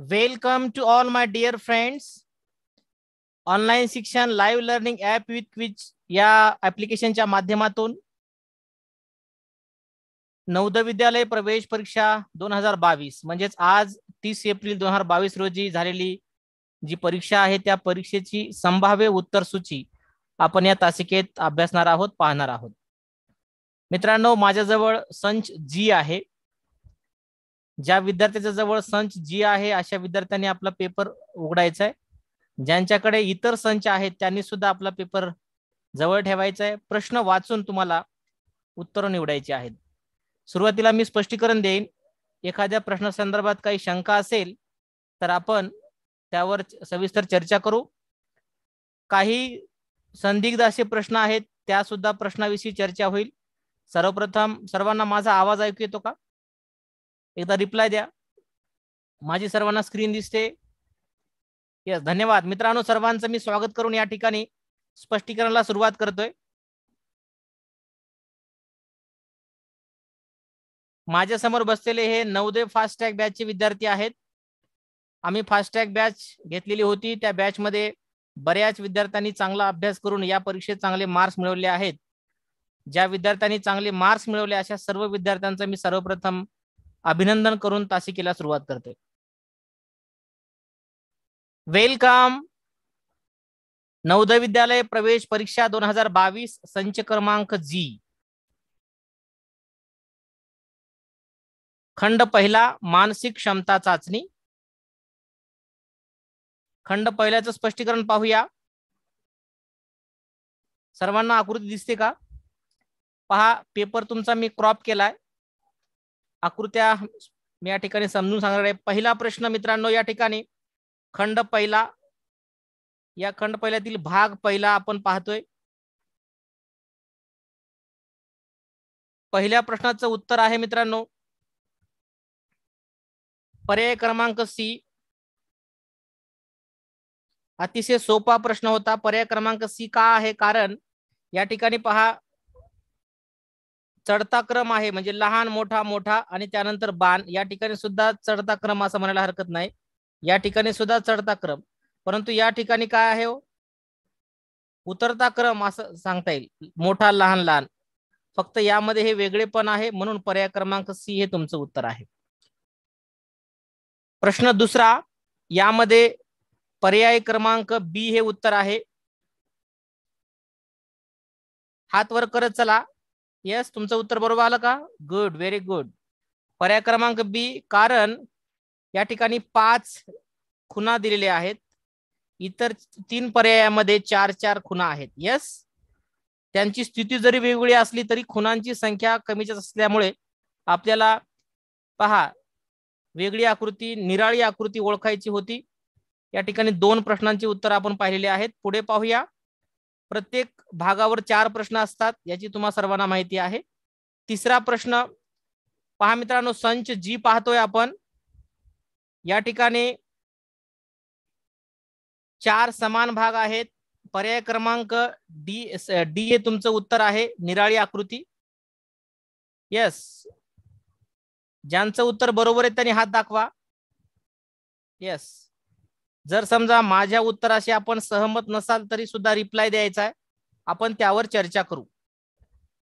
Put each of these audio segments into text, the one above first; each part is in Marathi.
Welcome to all my dear friends online शिक्षण live learning app with quiz या ऍप्लिकेशनच्या माध्यमातून नवद विद्यालय प्रवेश परीक्षा दोन हजार बावीस म्हणजेच आज तीस एप्रिल दोन हजार बावीस रोजी झालेली जी परीक्षा आहे त्या परीक्षेची संभाव्य उत्तर सूची आपण या तासिकेत अभ्यासणार आहोत पाहणार आहोत मित्रांनो माझ्याजवळ संच जी आहे ज्या विद्यार्थ्याच्या जवळ संच जी आहे अशा विद्यार्थ्यांनी आपला पेपर उघडायचा आहे ज्यांच्याकडे इतर संच आहेत त्यांनी सुद्धा आपला पेपर जवळ ठेवायचा आहे प्रश्न वाचून तुम्हाला उत्तर निवडायची आहेत सुरुवातीला मी स्पष्टीकरण देईन एखाद्या प्रश्नासंदर्भात काही शंका असेल तर आपण त्यावर सविस्तर चर्चा करू काही संदिग्ध असे प्रश्न आहेत त्या सुद्धा प्रश्नाविषयी चर्चा होईल सर्वप्रथम सर्वांना माझा आवाज ऐकू येतो का एकदा रिप्लाय द्या माझी सर्वांना स्क्रीन दिसते येस धन्यवाद मित्रांनो सर्वांचं मी स्वागत करून या ठिकाणी स्पष्टीकरणाला सुरुवात करतोय माझ्या समोर बसलेले हे टॅग फास्टॅग बॅचचे विद्यार्थी आहेत आम्ही फास्टॅग बॅच घेतलेली होती त्या बॅचमध्ये बऱ्याच विद्यार्थ्यांनी चांगला अभ्यास करून या परीक्षेत चांगले मार्क्स मिळवले आहेत ज्या विद्यार्थ्यांनी चांगले मार्क्स मिळवले अशा सर्व विद्यार्थ्यांचं मी सर्वप्रथम अभिनंदन करून तासिकेला सुरुवात करते वेलकम नवोदय विद्यालय प्रवेश परीक्षा दोन हजार बावीस संच क्रमांक जी खंड पहिला मानसिक क्षमता चाचणी खंड पहिल्याचं स्पष्टीकरण पाहूया सर्वांना आकृती दिसते का पहा पेपर तुमचा मी क्रॉप केलाय आकृत्या मी या ठिकाणी समजून सांगणार आहे पहिला प्रश्न मित्रांनो या ठिकाणी खंड पहिला या खंड पहिल्यातील भाग पहिला आपण पाहतोय पहिल्या प्रश्नाचं उत्तर आहे मित्रांनो पर्याय क्रमांक सी अतिशय सोपा प्रश्न होता पर्याय क्रमांक सी का आहे कारण या ठिकाणी पहा चढता क्रम आहे म्हणजे लहान मोठा मोठा आणि त्यानंतर बाण या ठिकाणी सुद्धा चढता क्रम असं म्हणायला हरकत नाही या ठिकाणी सुद्धा चढता क्रम परंतु या ठिकाणी काय आहे हो? उतरता क्रम असं सांगता येईल मोठा लहान लहान फक्त यामध्ये हे वेगळेपण आहे म्हणून पर्याय क्रमांक सी हे तुमचं उत्तर आहे प्रश्न दुसरा यामध्ये पर्याय क्रमांक बी हे उत्तर आहे हात वर करत चला येस तुमचं उत्तर बरोबर आलं का गुड व्हेरी गुड पर्याय क्रमांक बी कारण या ठिकाणी पाच खुणा दिलेल्या आहेत इतर तीन पर्यायामध्ये चार चार खुणा आहेत येस त्यांची स्थिती जरी वेगवेगळी असली तरी खुनांची संख्या कमीच असल्यामुळे आपल्याला पहा वेगळी आकृती निराळी आकृती ओळखायची होती या ठिकाणी दोन प्रश्नांची उत्तर आपण पाहिलेली आहेत पुढे पाहूया प्रत्येक भागावर चार प्रश्न असतात याची तुम्हाला सर्वांना माहिती आहे तिसरा प्रश्न पहा मित्रांनो संच जी पाहतोय आपण या ठिकाणी चार समान भाग आहेत पर्याय क्रमांक डी डी हे तुमचं उत्तर आहे निराळी आकृती येस ज्यांचं उत्तर बरोबर आहे त्यांनी हात दाखवा येस जर समजा माझ्या उत्तराशी आपण सहमत नसाल तरी सुद्धा रिप्लाय द्यायचा आहे आपण त्यावर चर्चा करू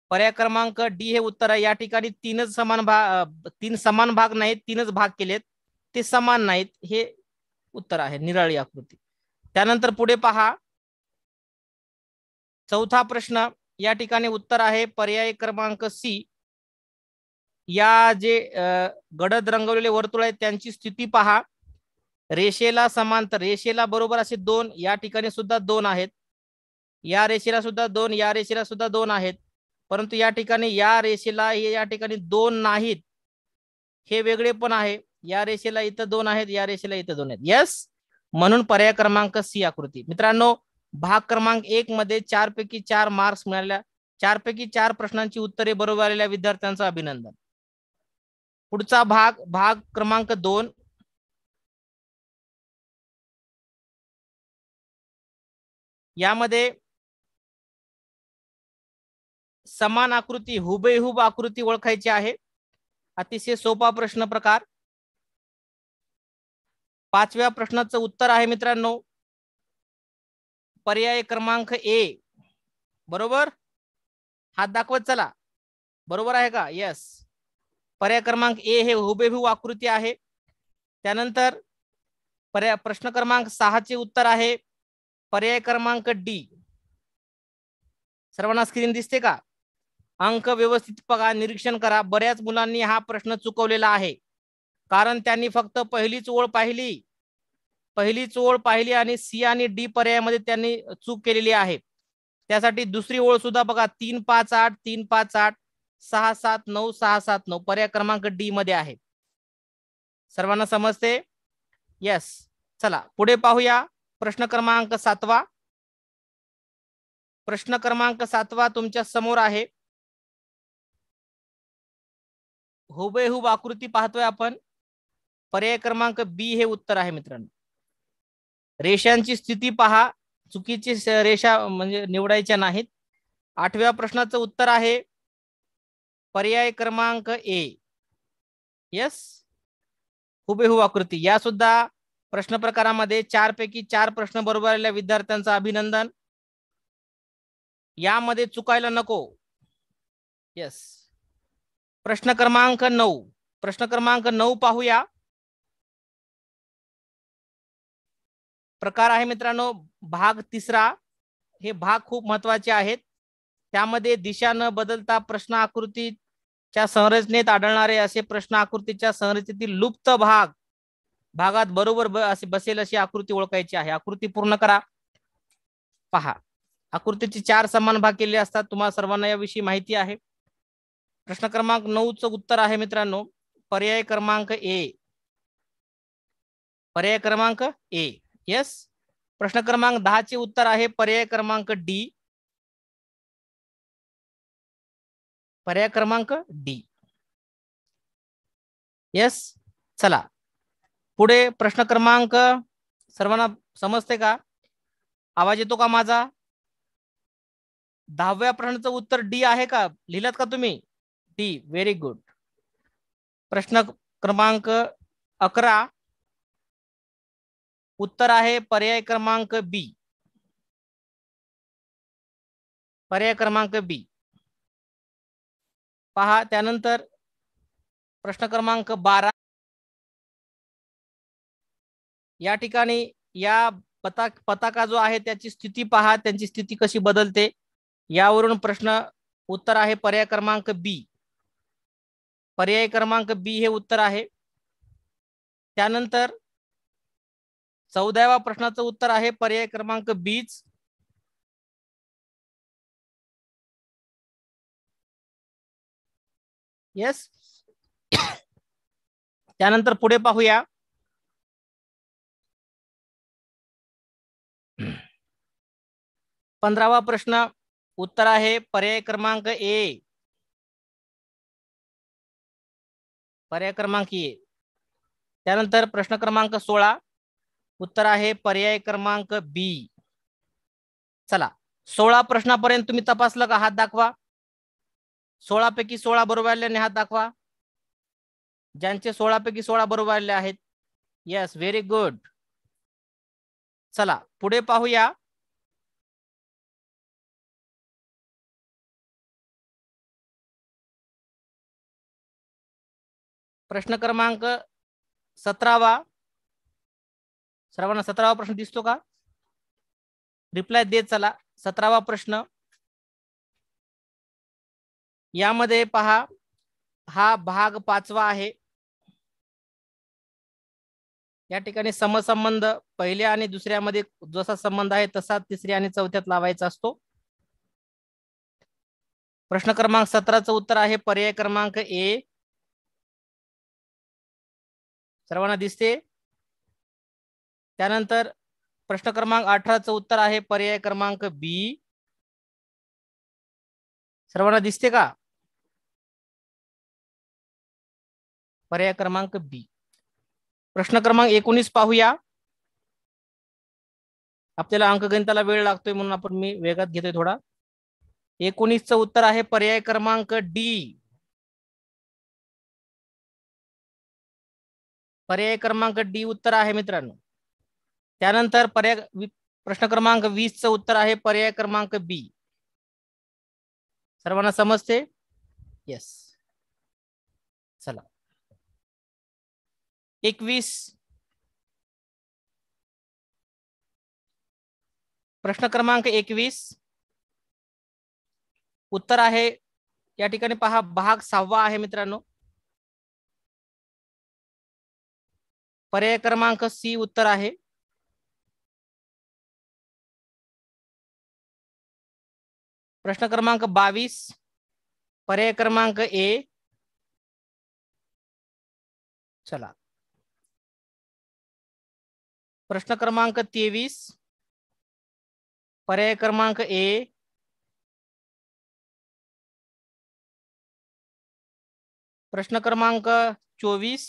पर्याय क्रमांक डी हे उत्तर आहे या ठिकाणी तीनच समान भाग तीन समान भाग नाहीत तीनच भाग केलेत ते समान नाहीत हे उत्तर आहे निराळी आकृती त्यानंतर पुढे पहा चौथा प्रश्न या ठिकाणी उत्तर आहे पर्याय क्रमांक सी या जे गडद रंगवलेले वर्तुळ आहेत त्यांची स्थिती पहा रेषेला समांतर रेषेला बरोबर असे दोन या ठिकाणी सुद्धा दोन आहेत या रेषेला सुद्धा दोन या रेषेला सुद्धा दोन आहेत परंतु या ठिकाणी या रेषेला या ठिकाणी दोन नाहीत हे वेगळे पण आहे या रेषेला इथं दोन आहेत या रेषेला इथं दोन आहेत यस म्हणून पर्याय क्रमांक सी आकृती मित्रांनो भाग क्रमांक एक मध्ये चार पैकी चार मार्क्स मिळाल्या पैकी चार प्रश्नांची उत्तरे बरोबर आलेल्या विद्यार्थ्यांचं अभिनंदन पुढचा भाग भाग क्रमांक दोन यामध्ये समान आकृती हुबेहुब आकृती ओळखायची आहे अतिशय सोपा प्रश्न प्रकार पाचव्या प्रश्नाचं उत्तर आहे मित्रांनो पर्याय क्रमांक ए बरोबर हात दाखवत चला बरोबर आहे का यस पर्याय क्रमांक ए हे हुबेहूब आकृती आहे त्यानंतर पर्याय प्रश्न क्रमांक सहाचे उत्तर आहे पर्याय क्रमांक डी सर्वांना स्क्रीन दिसते का अंक व्यवस्थित बघा निरीक्षण करा बऱ्याच मुलांनी हा प्रश्न चुकवलेला आहे कारण त्यांनी फक्त पहिलीच ओळ पाहिली पहिलीच ओळ पाहिली आणि सी आणि डी पर्यायामध्ये त्यांनी चूक केलेली आहे त्यासाठी दुसरी ओळ सुद्धा बघा तीन पाच आठ तीन पाच आठ सहा सात नऊ सहा सात नऊ पर्याय क्रमांक डी मध्ये आहे सर्वांना समजते येस चला पुढे पाहूया प्रश्न क्रमांक सातवा प्रश्न क्रमांक सातवा तुमच्या समोर आहे हुबेहूब आकृती पाहतोय आपण पर्याय क्रमांक बी हे उत्तर आहे मित्रांनो रेषांची स्थिती पहा चुकीची रेषा म्हणजे निवडायच्या नाहीत आठव्या प्रश्नाचं उत्तर आहे पर्याय क्रमांक ए यस हुबेहूब आकृती या सुद्धा प्रश्न प्रकारामध्ये चार पैकी चार प्रश्न बरोबर आलेल्या विद्यार्थ्यांचं अभिनंदन यामध्ये चुकायला नको येस प्रश्न क्रमांक नऊ प्रश्न क्रमांक नऊ पाहूया प्रकार आहे मित्रांनो भाग तिसरा हे भाग खूप महत्वाचे आहेत त्यामध्ये दिशा न बदलता प्रश्न आकृतीच्या संरचनेत आढळणारे असे प्रश्न आकृतीच्या संरचनेतील लुप्त भाग भागात बरोबर असे बसेल अशी आकृती ओळखायची आहे आकृती पूर्ण करा पहा आकृतीचे चार समान भाग केले असतात तुम्हाला सर्वांना याविषयी माहिती आहे प्रश्न क्रमांक नऊ च उत्तर आहे मित्रांनो पर्याय क्रमांक ए पर्याय क्रमांक ए यस प्रश्न क्रमांक चे उत्तर आहे पर्याय क्रमांक डी पर्याय क्रमांक डी येस चला पुढे प्रश्न क्रमांक सर्वांना समजते का आवाज येतो का माझा दहाव्या प्रश्नाचं उत्तर डी आहे का लिहिलात का तुम्ही डी व्हेरी गुड प्रश्न क्रमांक अकरा उत्तर आहे पर्याय क्रमांक बी पर्याय क्रमांक बी पहा त्यानंतर प्रश्न क्रमांक बारा या ठिकाणी या पता पताका जो आहे त्याची स्थिती पहा त्यांची स्थिती कशी बदलते यावरून प्रश्न उत्तर आहे पर्याय क्रमांक बी पर्याय क्रमांक बी हे उत्तर आहे त्यानंतर चौदाव्या प्रश्नाचं उत्तर आहे पर्याय क्रमांक बीच येस त्यानंतर पुढे पाहूया पंधरावा प्रश्न उत्तर आहे पर्याय क्रमांक ए पर्याय क्रमांक ए त्यानंतर प्रश्न क्रमांक सोळा उत्तर आहे पर्याय क्रमांक बी चला सोळा प्रश्नापर्यंत तुम्ही तपासलं का हात दाखवा सोळा पैकी सोळा बरोबर आल्याने हात दाखवा ज्यांचे सोळा पैकी सोळा बरोबर आले आहेत येस व्हेरी गुड चला पुढे पाहूया प्रश्न क्रमांक सतरावा सर्वांना सतरावा प्रश्न दिसतो का रिप्लाय देत चला सतरावा प्रश्न यामध्ये पहा हा भाग पाचवा आहे या ठिकाणी समसंबंध पहिल्या आणि दुसऱ्यामध्ये जसा संबंध आहे तसा तिसऱ्या आणि चौथ्यात लावायचा असतो प्रश्न क्रमांक सतराचं उत्तर आहे पर्याय क्रमांक ए सर्वांना दिसते त्यानंतर प्रश्न क्रमांक अठराचं उत्तर आहे पर्याय क्रमांक बी सर्वांना दिसते का पर्याय क्रमांक बी प्रश्न क्रमांक एकोणीस पाहूया आपल्याला अंकगणिताला वेळ लागतोय म्हणून आपण मी वेगात घेतोय थोडा एकोणीसचं उत्तर आहे पर्याय क्रमांक डी पर्याय क्रमांक डी उत्तर आहे मित्रांनो त्यानंतर पर्याय प्रश्न क्रमांक वीस च उत्तर आहे पर्याय क्रमांक बी सर्वांना समजते येस चला एकवीस प्रश्न क्रमांक एकवीस उत्तर आहे या ठिकाणी पहा भाग सहावा आहे मित्रांनो पर्याय क्रमांक सी उत्तर आहे प्रश्न क्रमांक बावीस पर्याय क्रमांक ए चला प्रश्न क्रमांक तेवीस पर्याय क्रमांक ए प्रश्न क्रमांक चौवीस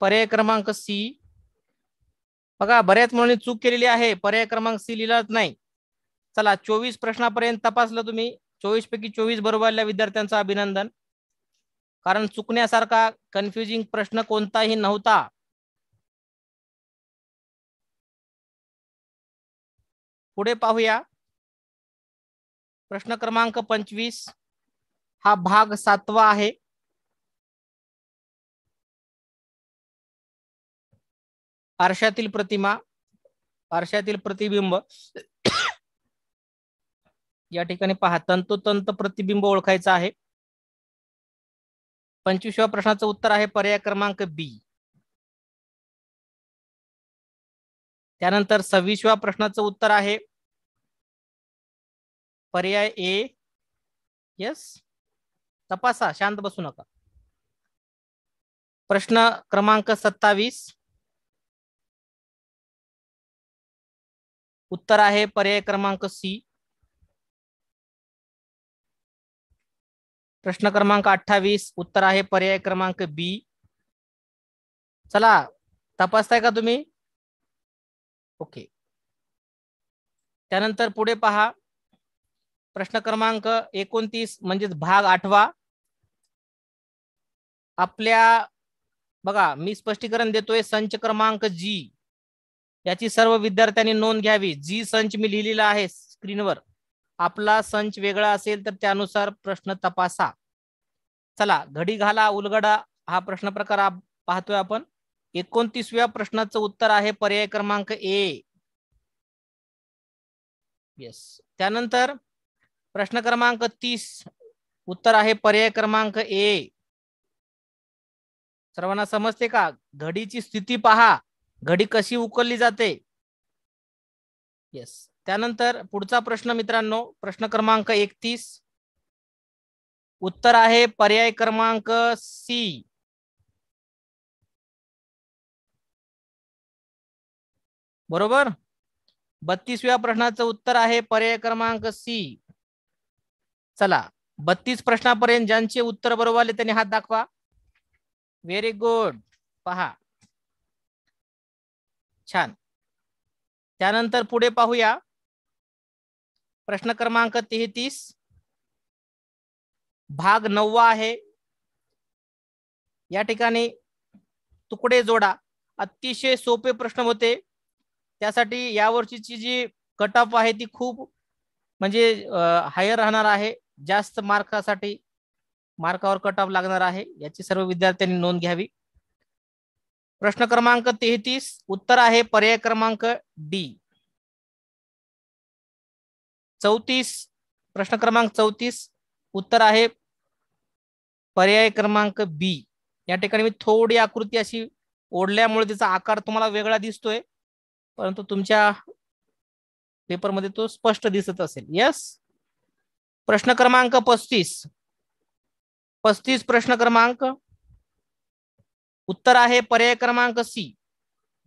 पर्याय क्रमांक सी बघा बऱ्याच मुलांनी चूक केलेली आहे पर्याय क्रमांक सी लिहिलाच नाही चला चोवीस प्रश्नापर्यंत तपासलं तुम्ही चोवीस पैकी चोवीस बरोबर आल्या विद्यार्थ्यांचं अभिनंदन कारण चुकण्यासारखा कन्फ्युजिंग प्रश्न कोणताही नव्हता पुढे पाहूया प्रश्न क्रमांक पंचवीस हा भाग सातवा आहे आरशातील प्रतिमा आरशातील प्रतिबिंब या ठिकाणी पहा तंतोतंत प्रतिबिंब ओळखायचं आहे पंचवीसव्या प्रश्नाचं उत्तर आहे पर्याय क्रमांक बी त्यानंतर सव्वीसव्या प्रश्नाचं उत्तर आहे पर्याय ए यस तपासा शांत बसू नका प्रश्न क्रमांक सत्तावीस उत्तर आहे पर्याय क्रमांक सी प्रश्न क्रमांक अठ्ठावीस उत्तर आहे पर्याय क्रमांक बी चला तपासताय का तुम्ही ओके त्यानंतर पुढे पहा प्रश्न क्रमांक एकोणतीस म्हणजेच भाग आठवा आपल्या बघा मी स्पष्टीकरण देतोय संच क्रमांक जी याची सर्व विद्यार्थ्यांनी नोंद घ्यावी जी संच मी लिहिलेला आहे स्क्रीनवर आपला संच वेगळा असेल तर त्यानुसार प्रश्न तपासा चला घडी घाला उलगडा हा प्रश्न प्रकार पाहतोय आपण एकोणतीसव्या प्रश्नाचं उत्तर आहे पर्याय क्रमांक ए येस त्यानंतर प्रश्न क्रमांक तीस उत्तर आहे पर्याय क्रमांक ए सर्वांना समजते का घडीची स्थिती पहा घडी कशी उकलली जाते येस त्यानंतर पुढचा प्रश्न मित्रांनो प्रश्न क्रमांक एकतीस उत्तर आहे पर्याय क्रमांक सी बरोबर बत्तीसव्या प्रश्नाचं उत्तर आहे पर्याय क्रमांक सी चला बत्तीस प्रश्नापर्यंत ज्यांचे उत्तर बरोबर आले त्यांनी हात दाखवा व्हेरी गुड पहा छान त्यानंतर पुढे पाहूया प्रश्न क्रमांक तेहतीस भाग नववा आहे या ठिकाणी तुकडे जोडा अतिशय सोपे प्रश्न होते त्यासाठी यावर्षीची जी कट ऑफ आहे ती खूप म्हणजे हायर राहणार आहे जास्त मार्कासाठी मार्कावर कट ऑफ लागणार आहे याची सर्व विद्यार्थ्यांनी नोंद घ्यावी प्रश्न क्रमांक तेहतीस उत्तर आहे पर्याय क्रमांक डी चौतीस प्रश्न क्रमांक चौतीस उत्तर आहे पर्याय क्रमांक बी या ठिकाणी मी थोडी आकृती अशी ओढल्यामुळे तिचा आकार तुम्हाला वेगळा दिसतोय परंतु तुमच्या पेपरमध्ये तो स्पष्ट दिसत असेल यस प्रश्न क्रमांक पस्तीस पस्तीस प्रश्न क्रमांक उत्तर आहे पर्याय क्रमांक सी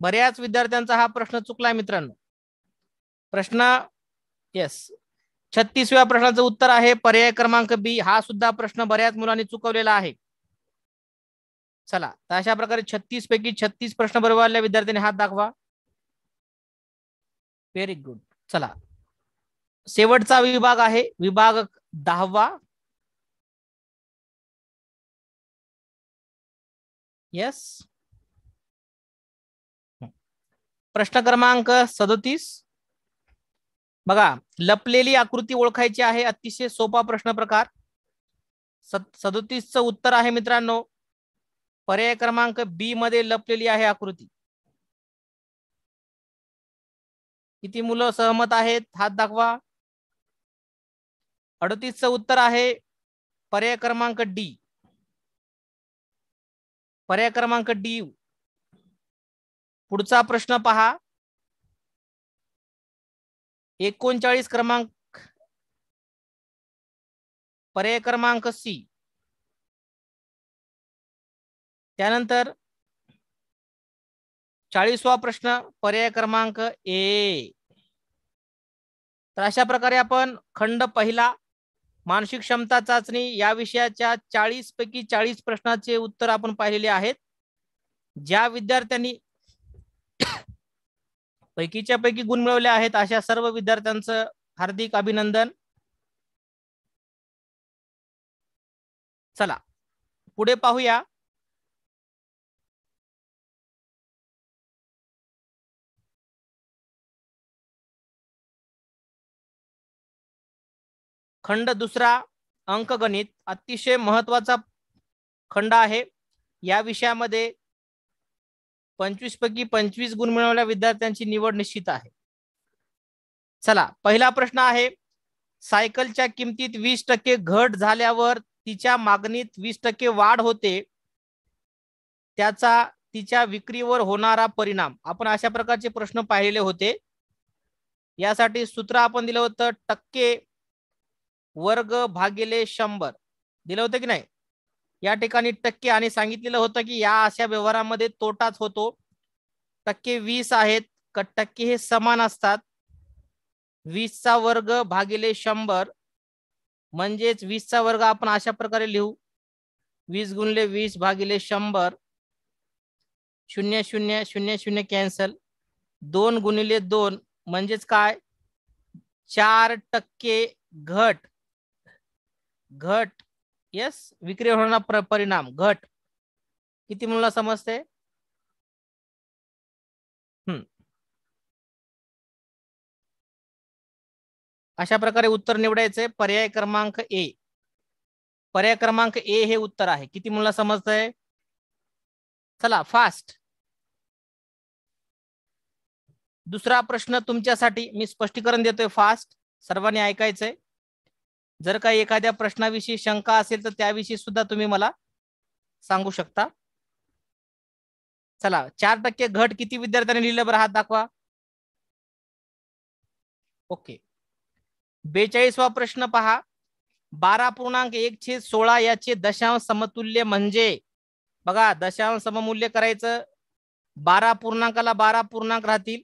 बऱ्याच विद्यार्थ्यांचा हा प्रश्न चुकलाय मित्रांनो प्रश्न येस छत्तीसव्या प्रश्नाचं उत्तर आहे पर्याय क्रमांक बी हा सुद्धा प्रश्न बऱ्याच मुलांनी चुकवलेला आहे चला तर अशा प्रकारे छत्तीस पैकी छत्तीस प्रश्न बरोबर आलेल्या विद्यार्थ्यांनी हात दाखवा व्हेरी गुड चला शेवटचा विभाग आहे विभाग दहावा येस प्रश्न क्रमांक सदतीस बघा लपलेली आकृती ओळखायची आहे अतिशय सोपा प्रश्न प्रकार सदतीसचं उत्तर आहे मित्रांनो पर्याय क्रमांक बी मध्ये लपलेली आहे आकृती किती मुलं सहमत आहेत हात दाखवा अडतीसचं उत्तर आहे पर्याय क्रमांक डी पर्याय क्रमांक डी पुढचा प्रश्न पहा एकोणचाळीस क्रमांक पर्याय क्रमांक सी त्यानंतर चाळीसवा प्रश्न पर्याय क्रमांक ए तर अशा प्रकारे आपण खंड पहिला मानसिक क्षमता चाचणी या विषयाच्या चाळीस पैकी चाळीस प्रश्नाचे उत्तर आपण पाहिलेले आहेत ज्या विद्यार्थ्यांनी पैकीच्या पैकी गुण मिळवले आहेत अशा सर्व विद्यार्थ्यांचं हार्दिक अभिनंदन चला पुढे पाहूया खंड दुसरा अंकगणित अतिशय महत्वाचा खंड आहे या विषयामध्ये पंचवीस पैकी पंचवीस गुण मिळवल्या विद्यार्थ्यांची निवड निश्चित आहे चला पहिला प्रश्न आहे सायकलच्या किमतीत वीस टक्के घट झाल्यावर तिच्या मागणीत वीस टक्के वाढ होते त्याचा तिच्या विक्रीवर होणारा परिणाम आपण अशा प्रकारचे प्रश्न पाहिलेले होते यासाठी सूत्र आपण दिलं होतं टक्के वर्ग भागिले शंभर दिलं होतं की नाही या ठिकाणी टक्के आणि सांगितलेलं होतं की या अशा व्यवहारामध्ये तोटाच होतो टक्के वीस आहेत टक्के हे समान असतात वीसचा वर्ग भागिले शंभर म्हणजेच वीसचा वर्ग आपण अशा प्रकारे लिहू वीस गुणले वीस भागिले शंभर शून्य शून्य शून्य शून्य कॅन्सल दोन गुणिले दोन म्हणजेच काय चार टक्के घट घट येस विक्री होणारा परिणाम घट किती मुलाला समजते अशा प्रकारे उत्तर निवडायचे पर्याय क्रमांक ए पर्याय क्रमांक ए हे उत्तर आहे किती मुलांना समजतंय चला फास्ट दुसरा प्रश्न तुमच्यासाठी मी स्पष्टीकरण देतोय फास्ट सर्वांनी ऐकायचंय जर काही एखाद्या प्रश्नाविषयी शंका असेल तर त्याविषयी सुद्धा तुम्ही मला सांगू शकता चला चार टक्के घट किती विद्यार्थ्यांनी लिहिलं बरं हात दाखवा ओके बेचाळीसवा प्रश्न पहा बारा पूर्णांक एक छेद सोळा याचे दशांश समतुल्य म्हणजे बघा दशांश सममूल्य करायचं बारा पूर्णांकाला बारा पूर्णांक राहतील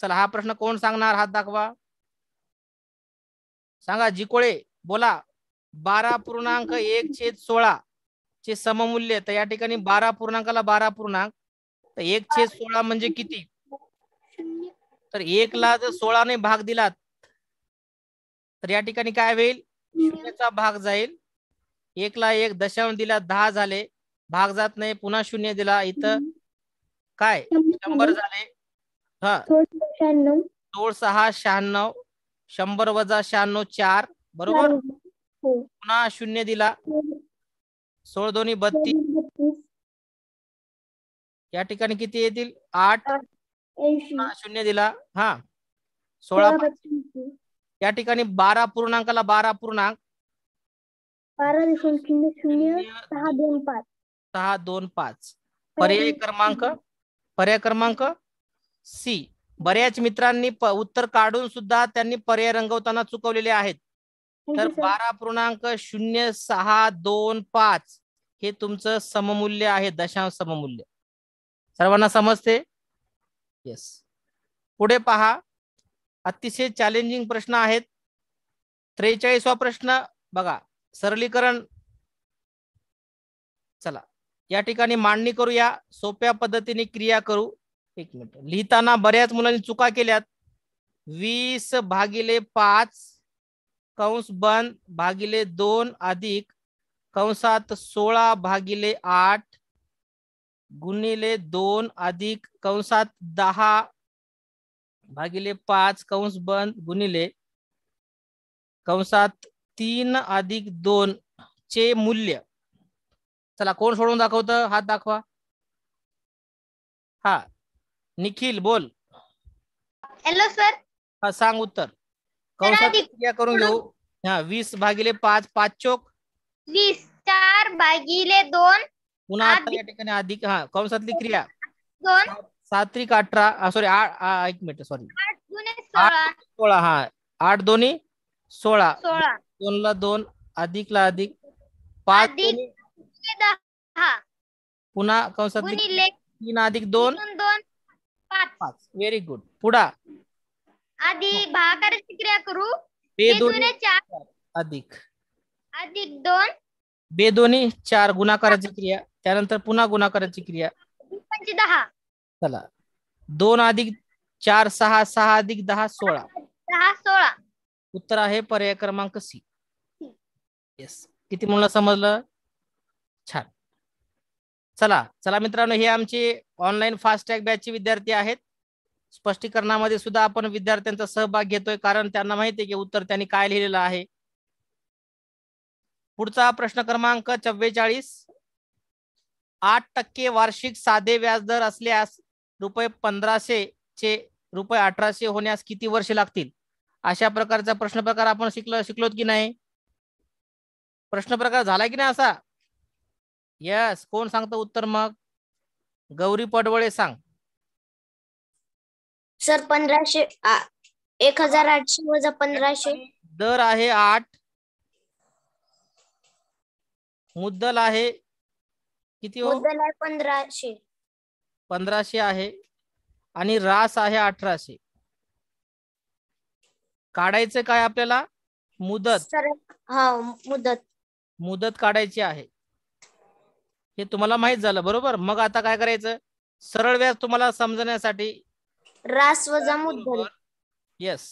चला हा प्रश्न कोण सांगणार हात दाखवा सांगा जिकोळे बोला बारा पूर्णांक एक छेद सोळा चे सममूल्य तर या ठिकाणी बारा पूर्णांकाला बारा पूर्णांक तर एक छेद सोळा म्हणजे किती तर एक ला जर ने भाग दिला तर या ठिकाणी काय होईल शून्यचा भाग जाईल एक ला एक दशांश दिला दहा झाले भाग जात नाही पुन्हा शून्य दिला इथं काय शंभर झाले हा सोळ सहा शहाण्णव शंभर वजा शहाण्णव चार बरोबर हो. पुन्हा शून्य दिला सोळ दोन्ही बत्तीस या ठिकाणी किती येतील आठ शून्य दिला हा सोळा या ठिकाणी बारा पूर्णांकाला बारा पूर्णांक बारा शून्य शून्य सहा दोन पाच सहा दोन पाच पर्याय क्रमांक पर्याय क्रमांक सी बऱ्याच मित्रांनी उत्तर काढून सुद्धा त्यांनी पर्याय रंगवताना चुकवलेले आहेत तर बारा पूर्णांक शून्य सहा दोन पाच हे तुमचं सममूल्य आहे दशांश सममूल्य सर्वांना समजते येस पुढे पहा अतिशय चॅलेंजिंग प्रश्न आहेत त्रेचाळीसवा प्रश्न बघा सरलीकरण चला या ठिकाणी मांडणी करूया सोप्या पद्धतीने क्रिया करू एक मिनिट लिहिताना बऱ्याच मुलांनी चुका केल्यात वीस भागिले पाच कंस बंद भागिले दोन अधिक कंसात सोळा भागिले आठ गुणिले दोन अधिक कंसात दहा भागिले पाच कंस बंद गुणिले कंसात तीन अधिक दोन चे मूल्य चला कोण सोडून दाखवतं हात दाखवा हा निखिल बोल हेलो सर हाँ संग उत्तर कौशात क्रिया करून घेऊ वीस भागी पाच वीस चार भागी दोन पुन्हा आता या क्रिया दोन सात्रिक अठरा सॉरी एक मिनट सॉरी सोला हाँ आठ दो सोला दोन अधिकला अधिक पाच अधिक दोन्ही- दहा तीन अधिक दोन दोन पाच व्हेरी गुड पुढा आधी भागाकाराची क्रिया करू बेदोनी चार अधिक अधिक दोन बेदोनी चार गुणाकाराची क्रिया त्यानंतर पुन्हा गुणाकाराची क्रिया पंच दहा चला दोन अधिक चार सहा सहा अधिक दहा सोळा दहा सोळा उत्तर आहे पर्याय क्रमांक सी येस किती मुलं समजलं छान चला चला मित्रांनो हे आमचे ऑनलाईन फास्टॅग बॅचचे विद्यार्थी आहेत स्पष्टीकरणामध्ये सुद्धा आपण विद्यार्थ्यांचा सहभाग घेतोय कारण त्यांना माहिती आहे की उत्तर त्यांनी काय लिहिलेलं आहे पुढचा प्रश्न क्रमांक चव्वेचाळीस आठ टक्के वार्षिक साधे व्याजदर असल्यास रुपये पंधराशे चे रुपये अठराशे होण्यास किती वर्ष लागतील अशा प्रकारचा प्रश्न प्रकार आपण शिकलो शिकलोत की नाही प्रश्न प्रकार झाला की नाही असा यस कोण सांगतं उत्तर मग गौरी पडवळे सांग सर पंधराशे एक हजार आठशे वजा पंधराशे दर आहे आठ मुद्दल आहे किती हो? मुद्दल आहे पंधराशे पंधराशे आहे आणि रास आहे अठराशे काढायचं काय आपल्याला मुदत सर हा मुदत मुदत काढायची आहे हे तुम्हाला माहित झालं बरोबर मग आता काय करायचं सरळ व्याज तुम्हाला समजण्यासाठी रास वजा येस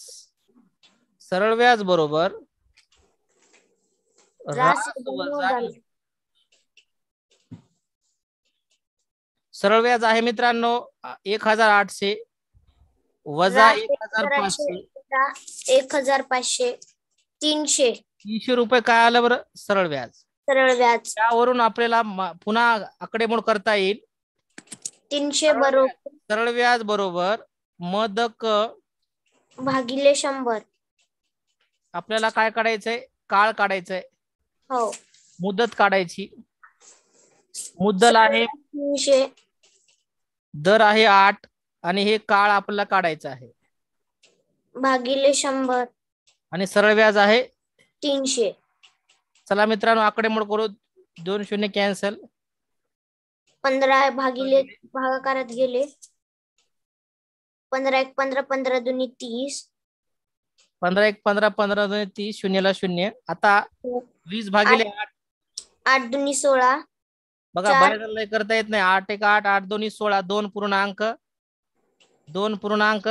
सरळ व्याज बरोबर सरळ व्याज आहे मित्रांनो एक हजार आठशे वजा एक हजार पाचशे एक हजार पाचशे तीनशे तीनशे रुपये काय आलं बरं सरळ व्याज सरळ व्याज त्यावरून आपल्याला पुन्हा आकडेमोड करता येईल तीनशे बरोबर सरळ व्याज बरोबर मदक भागिले शंभर आपल्याला काय काढायचंय काळ काढायचंय हो मुदत काढायची मुद्दल आहे तीनशे दर आहे आठ आणि हे काळ आपल्याला काढायचं आहे भागिले शंभर आणि सरळ व्याज आहे तीनशे चला मित्रांनो आकडेमोड करू दोन शून्य कॅन्सल पंधरा भागिले भागाकारात गेले पंधरा एक पंधरा पंधरा दोन्ही तीस पंधरा एक पंधरा पंधरा दोन्ही तीस शून्यला शून्य आता वीस भागिले आठ आठ दोन्ही सोळा बघा लय करता येत नाही आठ एक आठ आठ दोन्ही सोळा दोन पूर्णांक दोन पूर्णांक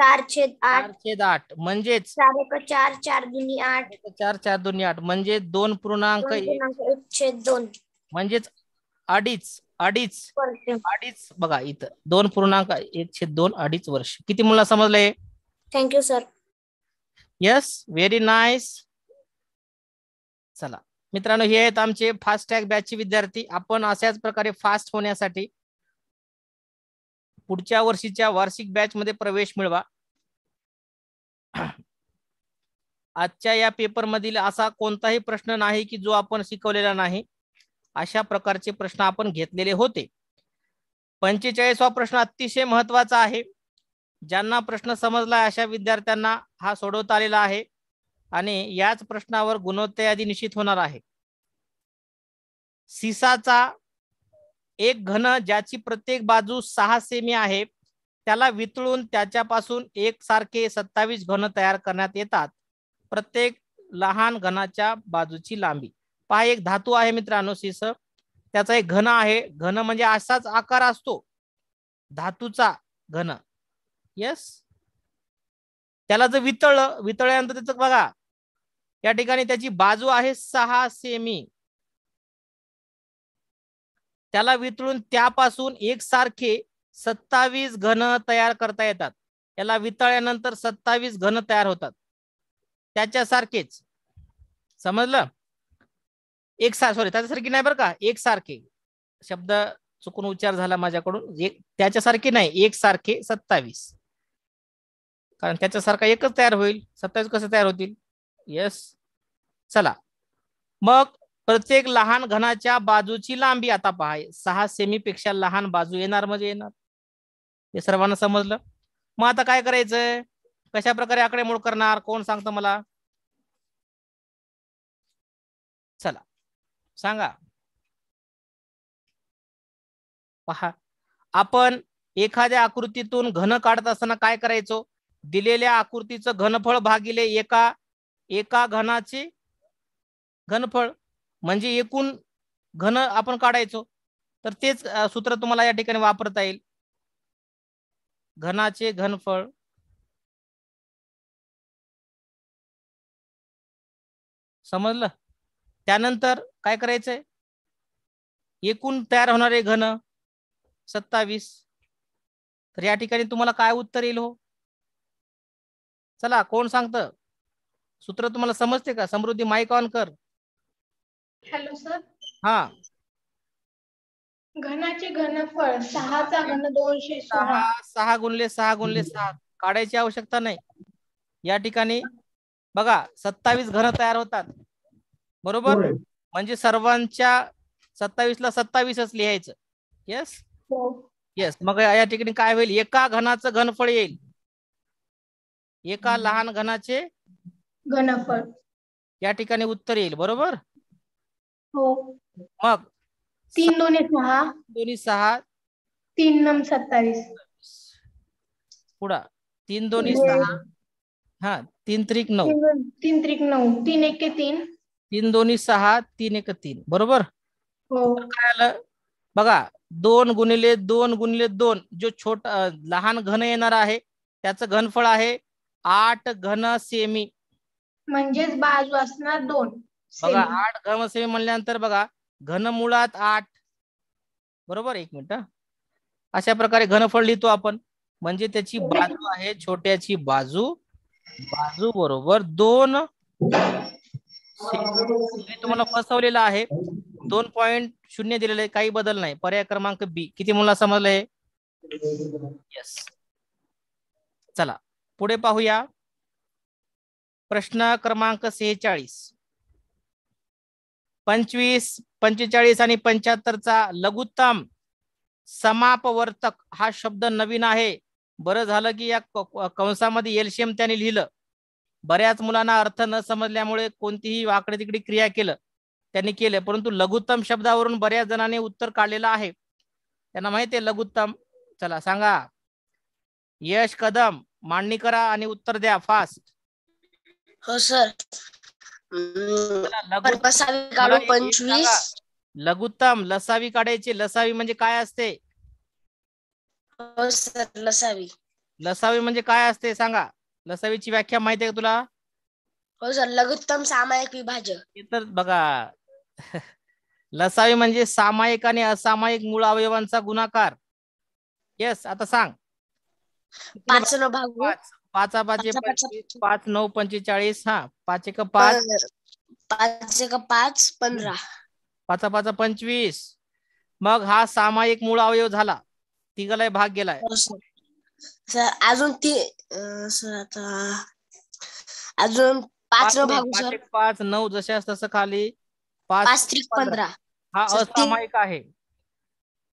चार छेद आठ छेद आठ म्हणजेच चार एक चार चार आठ चार चार आठ म्हणजे दोन पूर्णांक एक. छेद दोन म्हणजेच अडीच अडीच अडीच बघा इथं दोन पूर्णांक छेद दोन अडीच वर्ष किती मुला समजले thank you sir yes very nice चला मित्रांनो हे आहेत आमचे फास्ट टॅग बॅचचे विद्यार्थी आपण अशाच प्रकारे फास्ट होण्यासाठी पुढच्या वर्षीच्या वार्षिक बॅच मध्ये प्रवेश मिळवा आजच्या या पेपर मधील असा कोणताही प्रश्न नाही की जो आपण शिकवलेला नाही अशा प्रकारचे प्रश्न आपण घेतलेले होते पंचेचाळीसवा प्रश्न अतिशय महत्वाचा आहे ज्यांना प्रश्न समजला अशा विद्यार्थ्यांना हा सोडवता आलेला आहे आणि याच प्रश्नावर गुणवत्ता यादी निश्चित होणार आहे सिसाचा एक घन ज्याची प्रत्येक बाजू सहा सेमी आहे त्याला वितळून त्याच्यापासून एक सारखे सत्तावीस घन तयार करण्यात येतात प्रत्येक लहान घनाच्या बाजूची लांबी पहा एक धातू आहे मित्रांनो सिस त्याचा एक घन आहे घन म्हणजे असाच आकार असतो धातूचा घन येस त्याला जर वितळ वितळल्यानंतर त्याचं बघा या ठिकाणी त्याची बाजू आहे सहा सेमी त्याला वितळून त्यापासून एक सारखे सत्तावीस घन तयार करता येतात याला वितळल्यानंतर सत्तावीस घन तयार होतात त्याच्यासारखेच समजलं एक सार सॉरी त्याच्यासारखी नाही बरं का एकसारखे शब्द चुकून उच्चार झाला माझ्याकडून एक त्याच्यासारखे नाही एक सारखे सत्तावीस कारण त्याच्यासारखा एकच तयार होईल सत्तावीस कसे तयार होतील येस चला मग प्रत्येक लहान घनाच्या बाजूची लांबी आता पहा सहा सेमी पेक्षा लहान बाजू येणार म्हणजे येणार हे सर्वांना समजलं मग आता काय करायचंय कशा प्रकारे आकडेमोड करणार कोण सांगतं मला चला सांगा पहा आपण एखाद्या आकृतीतून घन काढत असताना काय करायचो दिलेल्या आकृतीचं घनफळ भागिले एका एका घनाची घनफळ म्हणजे एकूण घन आपण काढायचो तर तेच सूत्र तुम्हाला या ठिकाणी वापरता येईल घनाचे घनफळ समजलं त्यानंतर काय करायचंय एकूण तयार होणारे घन सत्तावीस तर या ठिकाणी तुम्हाला काय उत्तर येईल हो चला कोण सांगतं सूत्र तुम्हाला समजते का समृद्धी माईक ऑन कर हॅलो सर हा घनाचे घनफळ सहाचा घन दोनशे सहा सहा गुणले सहा गुणले सहा काढायची आवश्यकता नाही या ठिकाणी बघा सत्तावीस घन तयार होतात बरोबर म्हणजे सर्वांच्या सत्तावीस ला सत्तावीसच लिहायचं येस येस हो. मग या ठिकाणी काय होईल एका घनाचं घनफळ येईल एका लहान घनाचे घनफळ या ठिकाणी उत्तर येईल बरोबर हो. मग तीन दोन्ही सहा दोन्ही सहा तीन नम सत्तावीस पुढा तीन दोन्ही सहा हा तीन त्रिक नऊ तीन त्रिक नऊ तीन एक तीन तीन दोन्ही सहा तीन एक तीन बरोबर हो. काय आलं बघा दोन गुणिले दोन गुणिले दोन जो छोट लहान घन येणार आहे त्याचं घनफळ आहे आठ घन सेमी म्हणजेच बाजू असणार दोन बघा आठ घनसेमी म्हणल्यानंतर बघा घन मुळात आठ बरोबर एक मिनिट अशा प्रकारे घनफळ लिहितो आपण म्हणजे त्याची हो. बाजू आहे छोट्याची बाजू बाजू बरोबर दोन तुम्हाला फसवलेलं आहे दोन पॉइंट शून्य दिलेले काही बदल नाही पर्याय क्रमांक बी किती मुला समजलं यस चला पुढे पाहूया प्रश्न क्रमांक सेहेचाळीस पंचवीस पंचेचाळीस आणि पंच्याहत्तरचा लघुत्तम समापवर्तक हा शब्द नवीन आहे बरं झालं की या कंसामध्ये एल्शियम त्याने लिहिलं बऱ्याच मुलांना अर्थ न समजल्यामुळे कोणतीही वाकडे तिकडे क्रिया केलं त्यांनी केलं परंतु लघुत्तम शब्दावरून बऱ्याच जणांनी उत्तर काढलेलं आहे त्यांना माहिती आहे लघुत्तम चला सांगा यश कदम मांडणी करा आणि उत्तर द्या फास्ट हो सर लघुत्तम लसावी काढायची लसावी म्हणजे काय असते हो लसावी लसावी म्हणजे काय असते सांगा लसावीची व्याख्या माहिती आहे का तुला हो सर लघुत्तम सामायिक विभाजक तर बघा लसावी म्हणजे सामायिक आणि असामायिक मूळ अवयवांचा गुणाकार येस आता सांग पाच पाच पाच पाच नऊ पंचेचाळीस हा पाच एक पाच पाच एक पाच पंधरा पाच पाच पंचवीस मग हा सामायिक मूळ अवयव झाला तिघाला भाग गेलाय हो, अजून ती सर आता अजून पाच भाग पाच नऊ जसे तसं खाली पाच पंधरा हा असामायिक आहे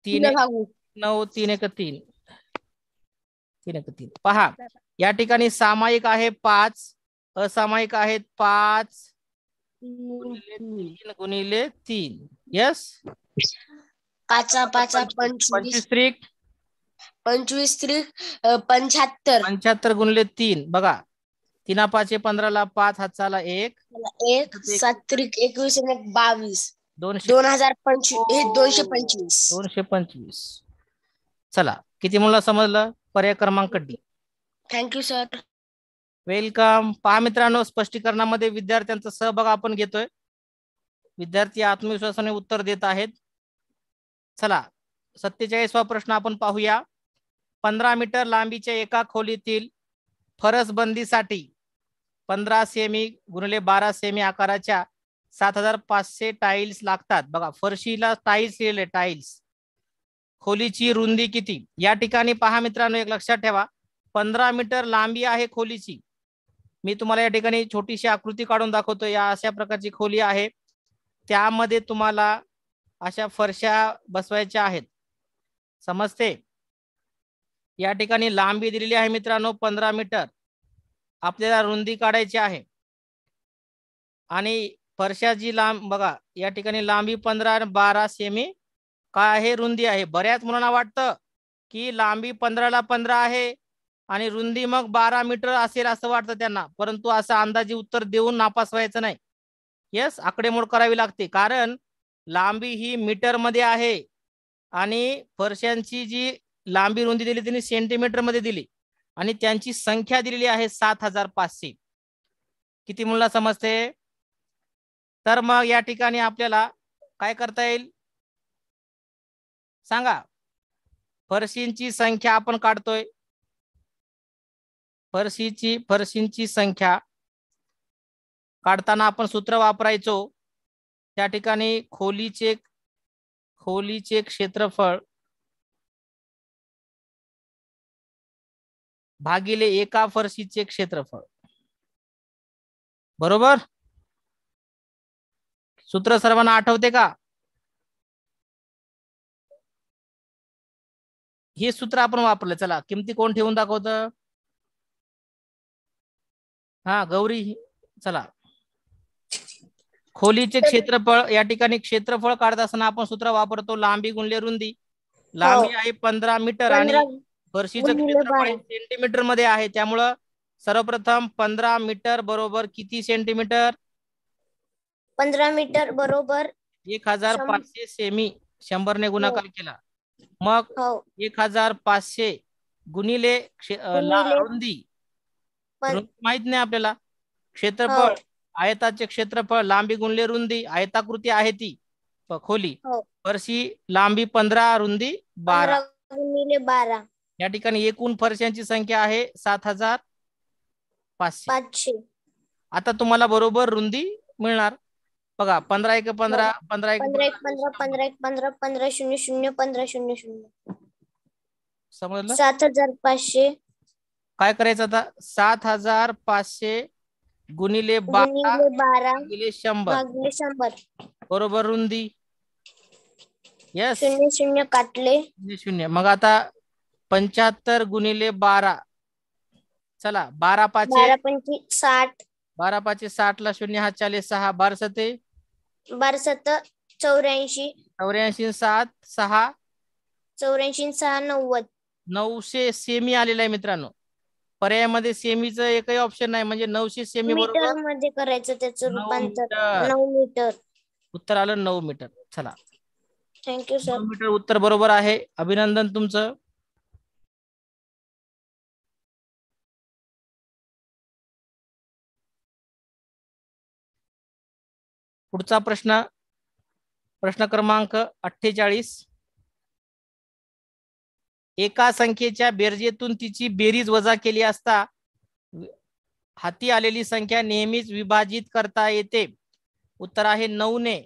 तीन नऊ तीन एक तीन तीन एक तीन पहा या ठिकाणी सामायिक आहे पाच असामायिक आहेत पाच गुणिले तीन यस पाच पाचा पंचवीस त्रिक पंचवीस त्रिक पंच्याहत्तर पंच्याहत्तर गुणिले तीन बघा तीना पाचशे पंधराला पाच हाताला एक एक सात त्रिक एकवीस एक बावीस दोनशे दोन हजार पंचवीस हो, दोनशे पंचवीस दोनशे पंचवीस चला किती मुलं समजलं पर्याय क्रमांक डी थँक्यू सर वेलकम पहा मित्रांनो स्पष्टीकरणामध्ये विद्यार्थ्यांचा सहभाग आपण घेतोय विद्यार्थी आत्मविश्वासाने उत्तर देत आहेत चला सत्तेचाळीसवा प्रश्न आपण पाहूया पंधरा मीटर लांबीच्या एका खोलीतील फरसबंदीसाठी पंधरा सेमी गुणले बारा सेमी आकाराच्या सात हजार पाचशे टाइल्स लागतात बघा फरशीला टाईल्स लिहिले टाईल्स खोलीची रुंदी किती या ठिकाणी पहा मित्रांनो एक लक्षात ठेवा पंधरा मीटर लांबी आहे खोलीची मी तुम्हाला या ठिकाणी छोटीशी आकृती काढून दाखवतो या अशा प्रकारची खोली आहे त्यामध्ये तुम्हाला अशा फरशा बसवायच्या आहेत समजते या ठिकाणी लांबी दिलेली आहे मित्रांनो पंधरा मीटर आपल्याला रुंदी काढायची आहे आणि फरशाची लांब बघा या ठिकाणी लांबी पंधरा बारा सेमी काय आहे रुंदी आहे बऱ्याच मुलांना वाटतं की लांबी पंधराला पंधरा आहे आणि रुंदी मग बारा मीटर असेल असं वाटतं त्यांना परंतु असं अंदाजे उत्तर देऊन नापास व्हायचं नाही येस आकडेमोड करावी लागते कारण लांबी ही मीटर मध्ये आहे आणि फरशांची जी लांबी रुंदी दिली त्यांनी सेंटीमीटर मध्ये दिली आणि त्यांची संख्या दिलेली आहे सात हजार पाचशे किती मुला समजते तर मग या ठिकाणी आपल्याला काय करता येईल सांगा फरशींची संख्या आपण काढतोय फरशीची फरशींची संख्या काढताना आपण सूत्र वापरायचो त्या ठिकाणी खोलीचे खोलीचे क्षेत्रफळ भागिले एका फरशीचे क्षेत्रफळ बरोबर सूत्र सर्वांना आठवते का हे सूत्र आपण वापरलं चला किमती कोण ठेवून दाखवतं हा गौरी चला खोलीचे क्षेत्रफळ या ठिकाणी क्षेत्रफळ काढत असताना आपण सूत्र वापरतो लांबी गुणले रुंदी लांबी हो. आहे पंधरा मीटर आणि फरशीचं क्षेत्रफळ सेंटीमीटर मध्ये आहे त्यामुळं सर्वप्रथम पंधरा मीटर बरोबर किती सेंटीमीटर पंधरा मीटर बरोबर एक हजार पाचशे सेमी शंभरने गुणाकार हो. केला मग हो. एक हजार पाचशे गुणिले रुंदी माहित नाही आपल्याला क्षेत्रफळ हो. आयताचे क्षेत्रफळ लांबी गुणले रुंदी आयताकृती आहे ती खोली हो. फरशी लांबी पंधरा रुंदी बारा बारा या ठिकाणी एकूण फरशांची संख्या आहे सात हजार पाचशे आता तुम्हाला बरोबर रुंदी मिळणार बघा पंधरा एक पंधरा हो. पंधरा एक पंधरा पंधरा एक पंधरा पंधरा शून्य शून्य पंधरा शून्य शून्य समजलं सात हजार पाचशे काय करायचं आता सात हजार पाचशे गुणिले बारा बारा गुणिले शंभर शंभर बरोबर रुंदी यस शून्य शून्य काटले शून्य मग आता पंच्याहत्तर गुणिले बारा चला बारा पाच साठ बारा पाच साठ ला शून्य हा चाळीस सहा बारा सते चौऱ्याऐंशी चौऱ्याऐंशी सात सहा चौऱ्याऐंशी सहा नव्वद नऊशे सेमी आलेला आहे मित्रांनो पर्यायामध्ये सेमीचं एकही ऑप्शन नाही म्हणजे नऊशे सेमी मीटर बरोबर मध्ये करायचं त्याचं रूपांतर नऊ मीटर उत्तर आलं नऊ मीटर चला थँक्यू सर मीटर उत्तर बरोबर आहे अभिनंदन तुमचं पुढचा प्रश्न प्रश्न क्रमांक अठ्ठेचाळीस एका संख्येच्या बेरजेतून तिची बेरीज वजा केली असता हाती आलेली संख्या नेहमीच विभाजित करता येते उत्तर आहे नऊ ने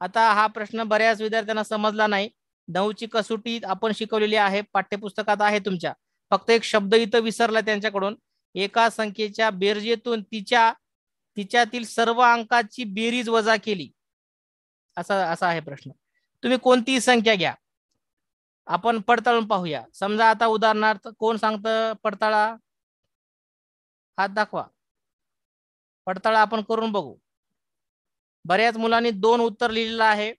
आता हा प्रश्न बऱ्याच विद्यार्थ्यांना समजला नाही नऊची कसोटी आपण शिकवलेली आहे पाठ्यपुस्तकात आहे तुमच्या फक्त एक शब्द इथं विसरला त्यांच्याकडून एका संख्येच्या बेरजेतून तिच्या तिच्यातील सर्व अंकाची बेरीज वजा केली असा असा आहे प्रश्न तुम्ही कोणतीही संख्या घ्या आपण पडताळून पाहूया समजा आता उदाहरणार्थ कोण सांगत पडताळा हात दाखवा पडताळा आपण करून बघू बऱ्याच मुलांनी दोन उत्तर लिहिलेलं आहे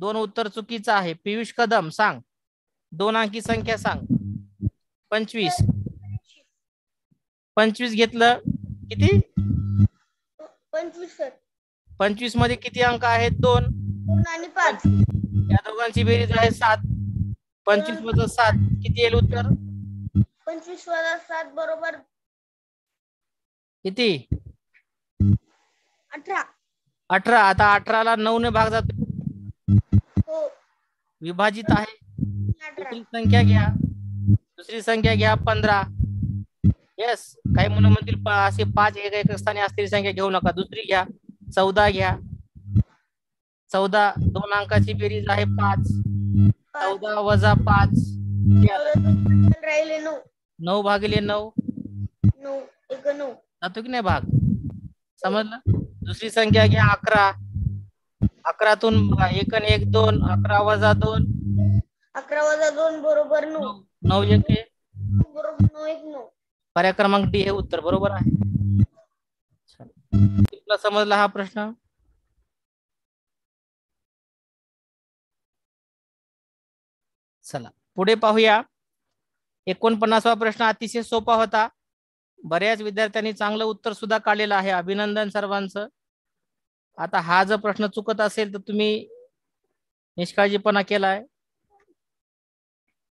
दोन उत्तर चुकीचं आहे पियुष कदम सांग दोन अंकी संख्या सांग पंचवीस पंचवीस घेतलं किती पंचवीस पंचवीस मध्ये किती अंक आहेत दोन आणि पाच या दोघांची बेरीज आहे सात पंचवीस वजा सात किती येईल उत्तर पंचवीस वजा सात बरोबर किती अठरा अठरा आता अठराला नऊ ने भाग जातो हो. विभाजित आहे संख्या घ्या दुसरी संख्या घ्या पंधरा येस काही मुलं म्हणतील असे पाच एक एक स्थानी असलेली संख्या घेऊ नका दुसरी घ्या चौदा घ्या चौदा दोन अंकाची बेरीज आहे पाच चौदा वजा पाच राहिले नऊ नऊ भागिले नऊ नऊ जातो की नाही भाग समजलं दुसरी संख्या घ्या अकरा अकरातून एक आणि एक दोन अकरा वजा दोन अकरा वजा दोन बरोबर नऊ नऊ एक नऊ एक नऊ पर्याय क्रमांक डी हे उत्तर बरोबर आहे तुला समजला हा प्रश्न चला पुढे पाहूया एकोणपन्नासवा प्रश्न अतिशय सोपा होता बऱ्याच विद्यार्थ्यांनी चांगलं उत्तर सुद्धा काढलेलं आहे अभिनंदन सर्वांचं आता हा जर प्रश्न चुकत असेल तर तुम्ही निष्काळजीपणा केलाय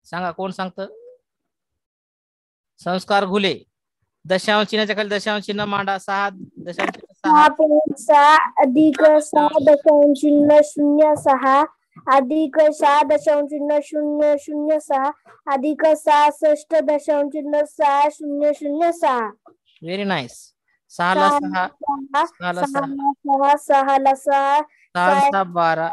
सांगा कोण सांगत संस्कार घुले दशांश चिन्हाच्या खाली दशांश चिन्ह मांडा सहा दशांश सहा अधिक सहा दशांश चिन्ह शून्य सहा अधिक सहा दशांश शून्य शून्य शून्य सहा अधिक सहासष्ट दशांश शून्य सहा शून्य शून्य सहा व्हेरी नाईस सहाला सहा सहाला सहा सहा सहाला सहा बारा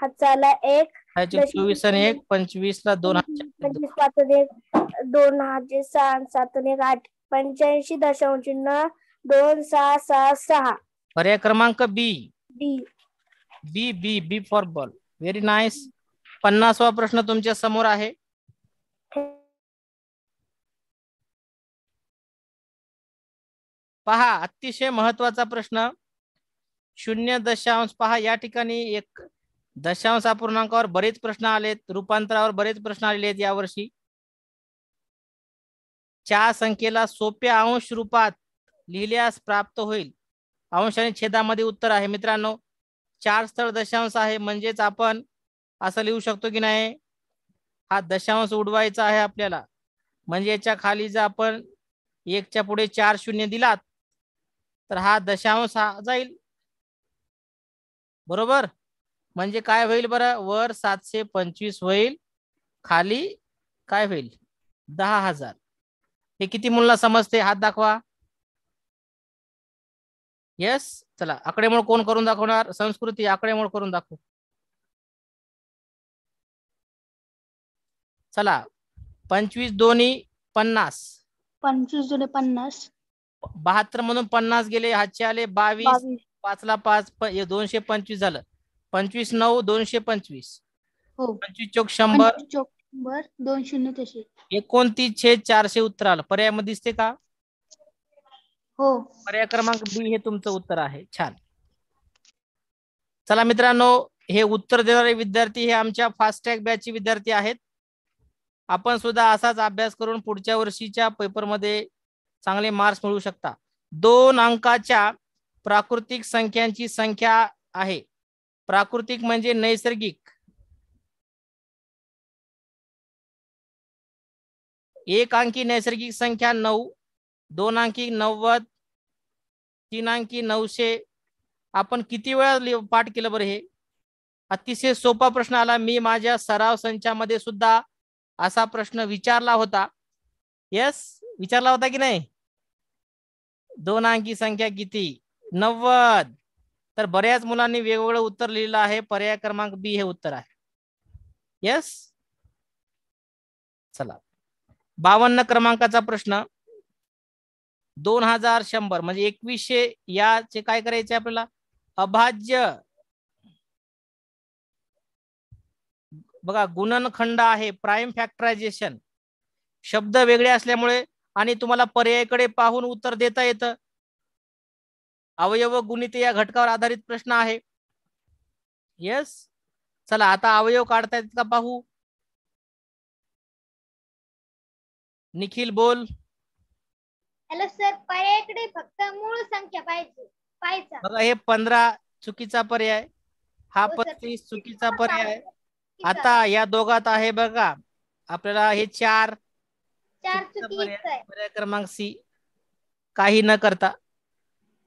हाताला एक चोवीस आणि एक पंचवीस ला दोन पंचवीस पाच एक दोन हजार सहा सात एक आठ पंच्याऐंशी दशांश शून्य दोन सहा सहा सहा पर्याय क्रमांक B B B B B for ball very nice पन्नासवा प्रश्न तुमच्या समोर आहे पहा अतिशय महत्वाचा प्रश्न शून्य दशांश पहा या ठिकाणी एक दशांश अपूर्णांकावर बरेच प्रश्न आलेत रूपांतरावर बरेच प्रश्न आलेले आहेत यावर्षी चार संख्येला सोप्या अंश रूपात लिहिल्यास प्राप्त होईल अंश आणि छेदामध्ये उत्तर आहे मित्रांनो चार स्थळ दशांश आहे म्हणजेच आपण असं लिहू शकतो की नाही हा दशांश उडवायचा आहे आपल्याला म्हणजे याच्या खाली जर आपण एकच्या पुढे चार शून्य दिलात तर हा दशांश हा जाईल बरोबर म्हणजे काय होईल बरं वर सातशे पंचवीस होईल खाली काय होईल दहा हजार हे किती मुलांना समजते हात दाखवा येस चला आकडेमोड कोण करून दाखवणार संस्कृती आकडेमोड करून दाखवू चला पंचवीस दोन्ही पन्नास पंचवीस दोन्ही पन्नास बहात्तर मधून पन्नास गेले हातशे आले बावीस पाचला पाच दोनशे पंचवीस झालं पंचवीस नऊ दोनशे पंचवीस हो. पंचवीस चौक शंभर चौक दोन शून्य एकोणतीस छेद चारशे उत्तर आलं पर्याय दिसते का हो पर्याय क्रमांक बी हे तुमचं उत्तर आहे छान चला मित्रांनो हे उत्तर देणारे विद्यार्थी हे आमच्या फास्टॅग बॅचचे विद्यार्थी आहेत आपण सुद्धा असाच अभ्यास करून पुढच्या वर्षीच्या पेपरमध्ये चांगले मार्क्स मिळवू शकता दोन अंकाच्या प्राकृतिक संख्यांची संख्या आहे प्राकृतिक म्हणजे नैसर्गिक एक अंकी नैसर्गिक संख्या नऊ दोन अंकी नव्वद तीन अंकी नऊशे आपण किती वेळा पाठ केलं बरं हे अतिशय सोपा प्रश्न आला मी माझ्या सराव संचामध्ये सुद्धा असा प्रश्न विचारला होता यस विचारला होता की नाही दोन अंकी संख्या किती नव्वद तर बऱ्याच मुलांनी वेगवेगळं उत्तर लिहिलं आहे पर्याय क्रमांक बी हे उत्तर आहे यस चला बावन्न क्रमांकाचा प्रश्न दोन हजार शंभर म्हणजे एकवीसशे याचे काय करायचे आपल्याला अभाज्य बघा गुणनखंड आहे प्राईम फॅक्टरायझेशन शब्द वेगळे असल्यामुळे आणि तुम्हाला पर्यायाकडे पाहून उत्तर देता येत अवयव गुणित या घटकावर आधारित प्रश्न आहे येस चला आता अवयव काढता येत का पाहू निखिल बोल हॅलो सर पर्यायकडे फक्त मूळ संख्या पाहिजे बघा हे पंधरा चुकीचा पर्याय हा हो, पस्तीस चुकीचा पर्याय आता या दोघात आहे बघा आपल्याला हे चार चार पर्याय क्रमांक सी काही न करता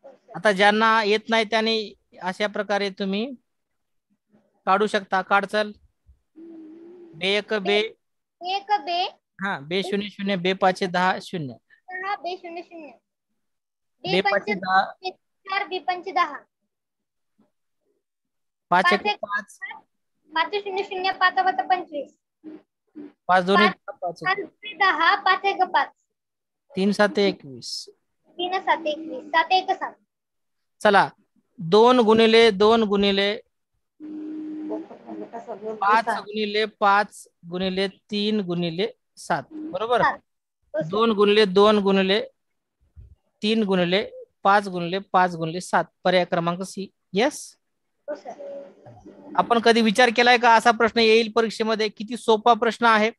हो, आता ज्यांना येत नाही त्यांनी अशा प्रकारे तुम्ही काढू शकता काढ बे एक बे एक बे हा बे शून्य शून्य बे पाचशे दहा शून्य बे शून्य शून्य चार पंच दहा शून्य शून्य पंचवीस दोन दहा एक तीन सात तीन सात सात एक सात चला दोन गुणिले दोन गुणिले पांच गुणिले पांच गुणिले तीन गुणिले सात बरोबर दोन गुणले दोन गुणले तीन गुणले पाच गुणले पाच गुणले सात पर्याय क्रमांक सी येस आपण कधी विचार केलाय का असा प्रश्न येईल परीक्षेमध्ये किती सोपा प्रश्न आहे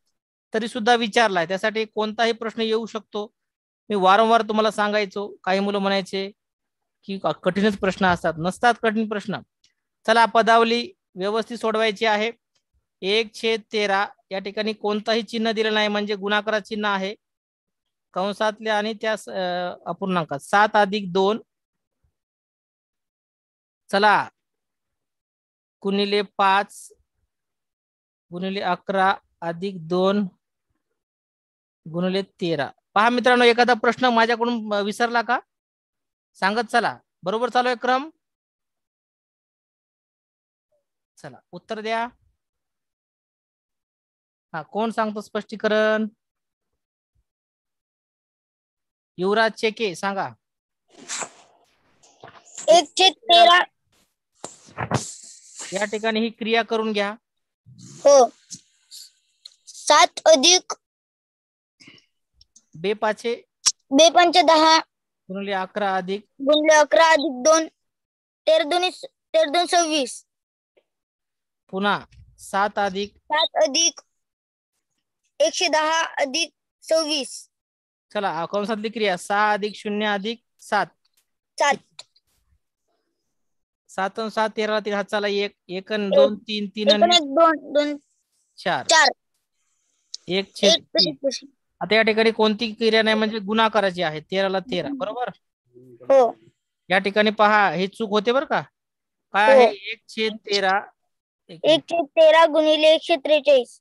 तरी सुद्धा विचारलाय त्यासाठी कोणताही प्रश्न येऊ शकतो मी वारंवार तुम्हाला सांगायचो काही मुलं म्हणायचे की कठीणच प्रश्न असतात नसतात कठीण प्रश्न चला पदावली व्यवस्थित सोडवायची आहे एक छेद तेरा या ठिकाणी कोणताही चिन्ह दिलं नाही म्हणजे गुणाकारा चिन्ह आहे कंसातल्या आणि त्या अपूर्णांकात सात अधिक दोन चला गुणिले पाच गुणिले अकरा अधिक दोन गुणिले तेरा पहा मित्रांनो एखादा प्रश्न माझ्याकडून विसरला का सांगत चला बरोबर चालू आहे क्रम चला उत्तर द्या हा कोण सांगतो स्पष्टीकरण युवराज युवराजचे के सांगा एकशे तेरा या ठिकाणी ही क्रिया करून घ्या हो सात अधिक बे बे बेपंच दहा गुणले अकरा अधिक गुणले अकरा अधिक दोन तेर दोन्ही तेर दोन सव्वीस पुन्हा सात अधिक सात अधिक एकशे दहा अधिक सव्वीस चला कंसातली क्रिया सहा अधिक शून्य अधिक सात सात सात सात तेरा तीन हात चाला एक एक दोन तीन तीन दोन चार एक छेद आता या ठिकाणी कोणती क्रिया नाही म्हणजे गुन्हा करायची आहे तेराला तेरा हो. बरोबर हो या ठिकाणी पहा हे चूक होते बर का काय आहे हो. एक छेद तेरा एक एक छेद तेरा गुणिले एकशे त्रेचाळीस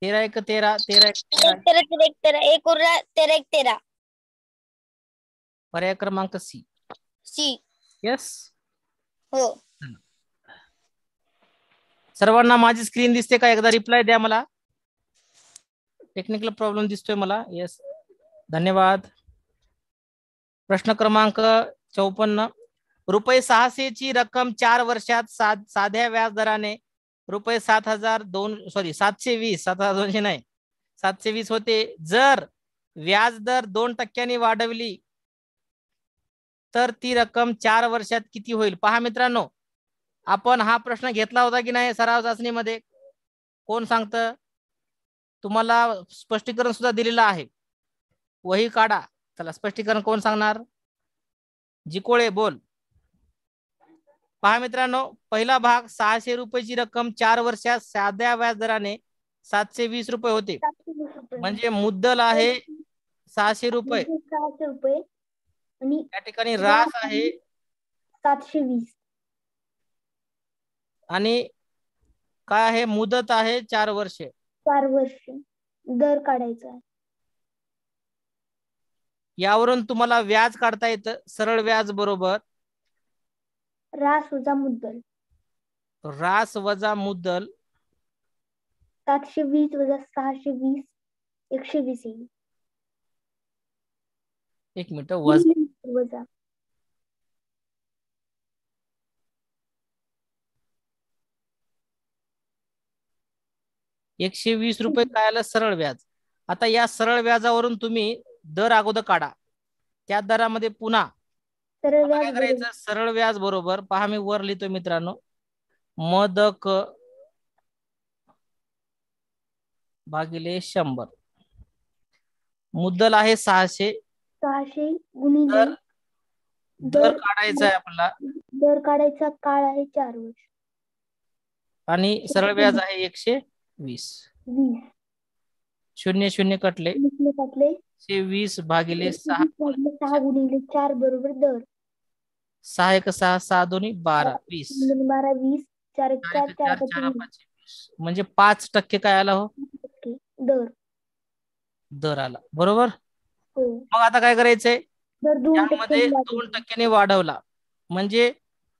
तेरा एक तेरा तेरा एक तेरा तेरा तेरा एक तेरा एक तेरा एक तेरा पर्याय क्रमांक सी सी यस हो सर्वांना माझी स्क्रीन दिसते का एकदा रिप्लाय द्या मला टेक्निकल प्रॉब्लेम दिसतोय मला येस धन्यवाद प्रश्न क्रमांक चौपन्न रुपये ची रक्कम चार वर्षात साध्या व्याजदराने रुपये सात हजार दोन सॉरी सातशे वीस सात हजार दोनशे नाही सातशे वीस होते जर व्याज दर दोन टक्क्यांनी वाढवली तर ती रक्कम चार वर्षात किती होईल पहा मित्रांनो आपण हा प्रश्न घेतला होता की नाही सराव चाचणीमध्ये कोण सांगत तुम्हाला स्पष्टीकरण सुद्धा दिलेलं आहे वही काढा त्याला स्पष्टीकरण कोण सांगणार जिकोळे बोल पहा मित्रांनो पहिला भाग सहाशे रुपयाची रक्कम चार वर्षात साध्या व्याजदराने सातशे वीस रुपये होते म्हणजे मुद्दल आहे सहाशे रुपये त्या ठिकाणी रास आहे सातशे वीस आणि काय आहे मुदत आहे चार वर्षे चार वर्ष दर काढायचा यावरून तुम्हाला व्याज काढता येतं सरळ व्याज बरोबर रास वजा मुद्दल रास वजा मुद्दल सातशे वजा सहाशे वीस एकशे वीस एक मिनिट वजा एकशे वीस रुपये काय सरळ व्याज आता या सरळ व्याजावरून तुम्ही दर अगोदर काढा त्या दरामध्ये पुन्हा सरळ व्याज सरळ बरोबर पहा मी वर लिहितो मित्रांनो मदक भागिले शंभर मुद्दल आहे सहाशे सहाशे गुणिले दर दर काढायचा आहे आपला दर काढायचा काळ आहे चार वर्ष आणि सरळ व्याज आहे एकशे वीस वीस शून्य शून्य कटले कटले वीस भागीले सहा सहा गुणिले चार बरोबर दर सहा एक सहा सहा दोन्ही बारा वीस बारा वीस चार चार चार म्हणजे पाच टक्के काय आला हो दर दर आला बरोबर हो. मग आता काय करायचंय दोन टक्क्याने वाढवला म्हणजे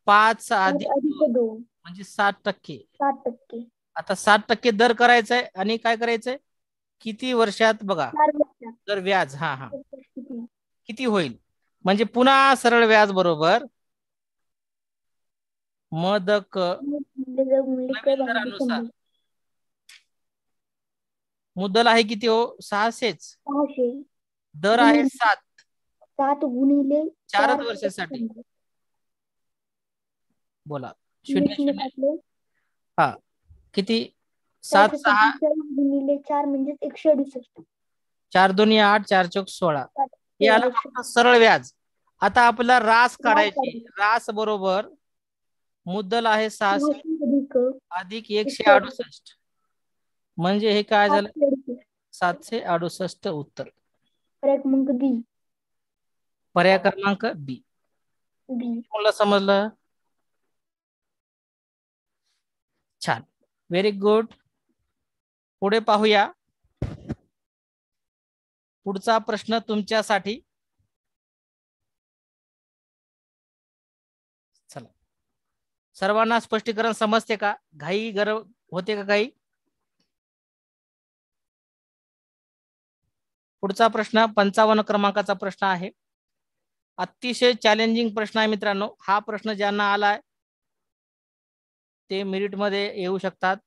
पाच अधिक म्हणजे सात टक्के सात टक्के आता सात टक्के दर करायचंय आणि काय करायचंय किती वर्षात बघा जर व्याज हा हा किती होईल म्हणजे पुन्हा सरळ व्याज बरोबर मदक मुदल मुद्दल आहे किती हो सहाशेच दर आहे सात सात गुणिले चारच वर्षासाठी बोला शून्य हा किती सात सहा चार म्हणजे एकशे अडुसष्ट चार दोन्ही आठ चार चौक सोळा हे आलं सरळ व्याज आता आपला रास काढायची रास बरोबर मुद्दल आहे सहाशे अधिक एकशे अडुसष्ट म्हणजे हे काय झालं सातशे अडुसष्ट उत्तर पर्याय क्रमांक बी पर्याय क्रमांक बी मला समजलं छान व्हेरी गुड पुढे पाहूया पुढचा प्रश्न तुमच्यासाठी चला सर्वांना स्पष्टीकरण समजते का घाई गरव होते का काही पुढचा प्रश्न पंचावन्न क्रमांकाचा प्रश्न आहे अतिशय चॅलेंजिंग प्रश्न आहे मित्रांनो हा प्रश्न ज्यांना आलाय ते मेरिटमध्ये येऊ शकतात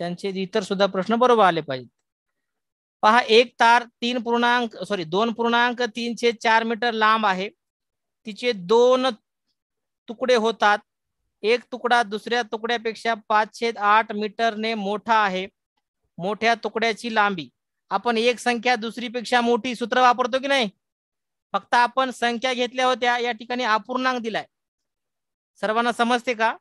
त्यांचे इतर सुद्धा प्रश्न बरोबर आले पाहिजेत पहा एक तार तीन पूर्णांक सॉरी दोन पूर्णांक तीनशे चार मीटर लांब आहे तिचे दोन तुकडे होतात एक तुकडा दुसऱ्या तुकड्यापेक्षा पाचशे आठ मीटरने मोठा आहे मोठ्या तुकड्याची लांबी आपण एक संख्या दुसरीपेक्षा मोठी सूत्र वापरतो की नाही फक्त आपण संख्या घेतल्या होत्या या ठिकाणी अपूर्णांक दिलाय सर्वांना समजते का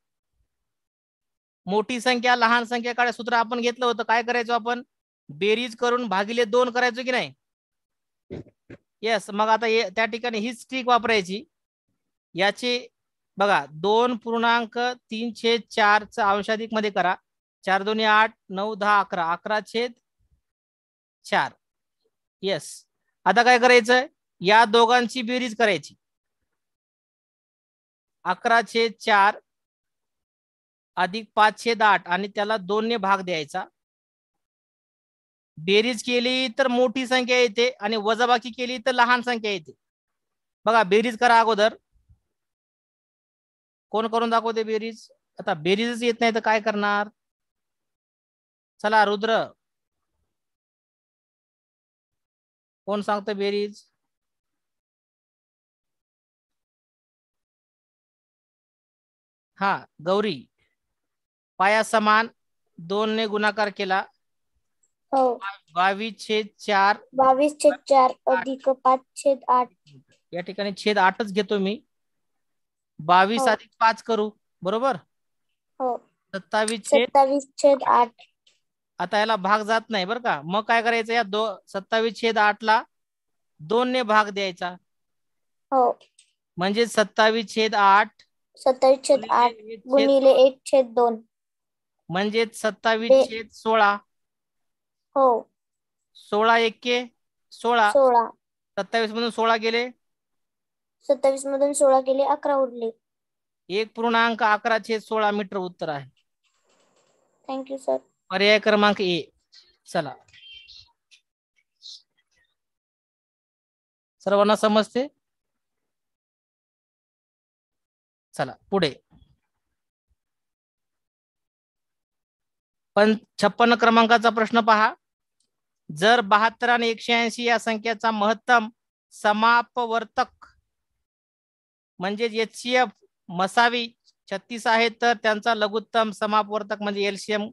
मोठी संख्या लहान संख्या काढा सूत्र आपण घेतलं होतं काय करायचो आपण बेरीज करून भागिले दोन करायचो की नाही येस मग आता त्या ठिकाणी हीच ट्रिक वापरायची याची बघा दोन पूर्णांक तीनशे चार चा अंशाधिक मध्ये करा चार दोन्ही आठ नऊ दहा अकरा अकरा छेद चार येस आता काय करायचं या दोघांची बेरीज करायची अकरा छेद चार अधिक पाचशे दाट आणि त्याला दोनने भाग द्यायचा बेरीज केली तर मोठी संख्या येते आणि वजाबाकी केली तर लहान संख्या येते बघा बेरीज करा अगोदर कोण करून दाखवते बेरीज आता बेरीजच येत नाही तर काय करणार चला रुद्र कोण सांगतं बेरीज हा गौरी पाया समान दोन ने गुणाकार केला हो. बावीस छेद चार बावीस छेद चार अधिक पाच छेद आठ या ठिकाणी छेद आठच घेतो मी बावीस हो. अधिक पाच करू बरोबर हो सत्तावीस सत्तावीस छेद आठ आता याला भाग जात नाही बर का मग काय करायचं या दो सत्तावीस छेद आठ ला दोन ने भाग द्यायचा हो म्हणजे सत्तावीस छेद आठ सत्तावीस छेद आठ गुणिले एक छेद दोन म्हणजे सत्तावीस छेद सोळा हो सोळा एके सोळा सोळा सत्तावीस मधून सोळा गेले सत्तावीस मधून सोळा गेले अकरा उरले एक पूर्णांक अकरा छेद सोळा मीटर उत्तर आहे थँक्यू सर पर्याय क्रमांक ए चला सर्वांना समजते चला पुढे पण छप्पन्न क्रमांकाचा प्रश्न पहा जर बहात्तर आणि एकशे ऐंशी या संख्येचा महत्तम समापवर्तक म्हणजे एच सी एफ मसावी छत्तीस आहे तर त्यांचा लघुत्तम समापवर्तक म्हणजे एलसीएम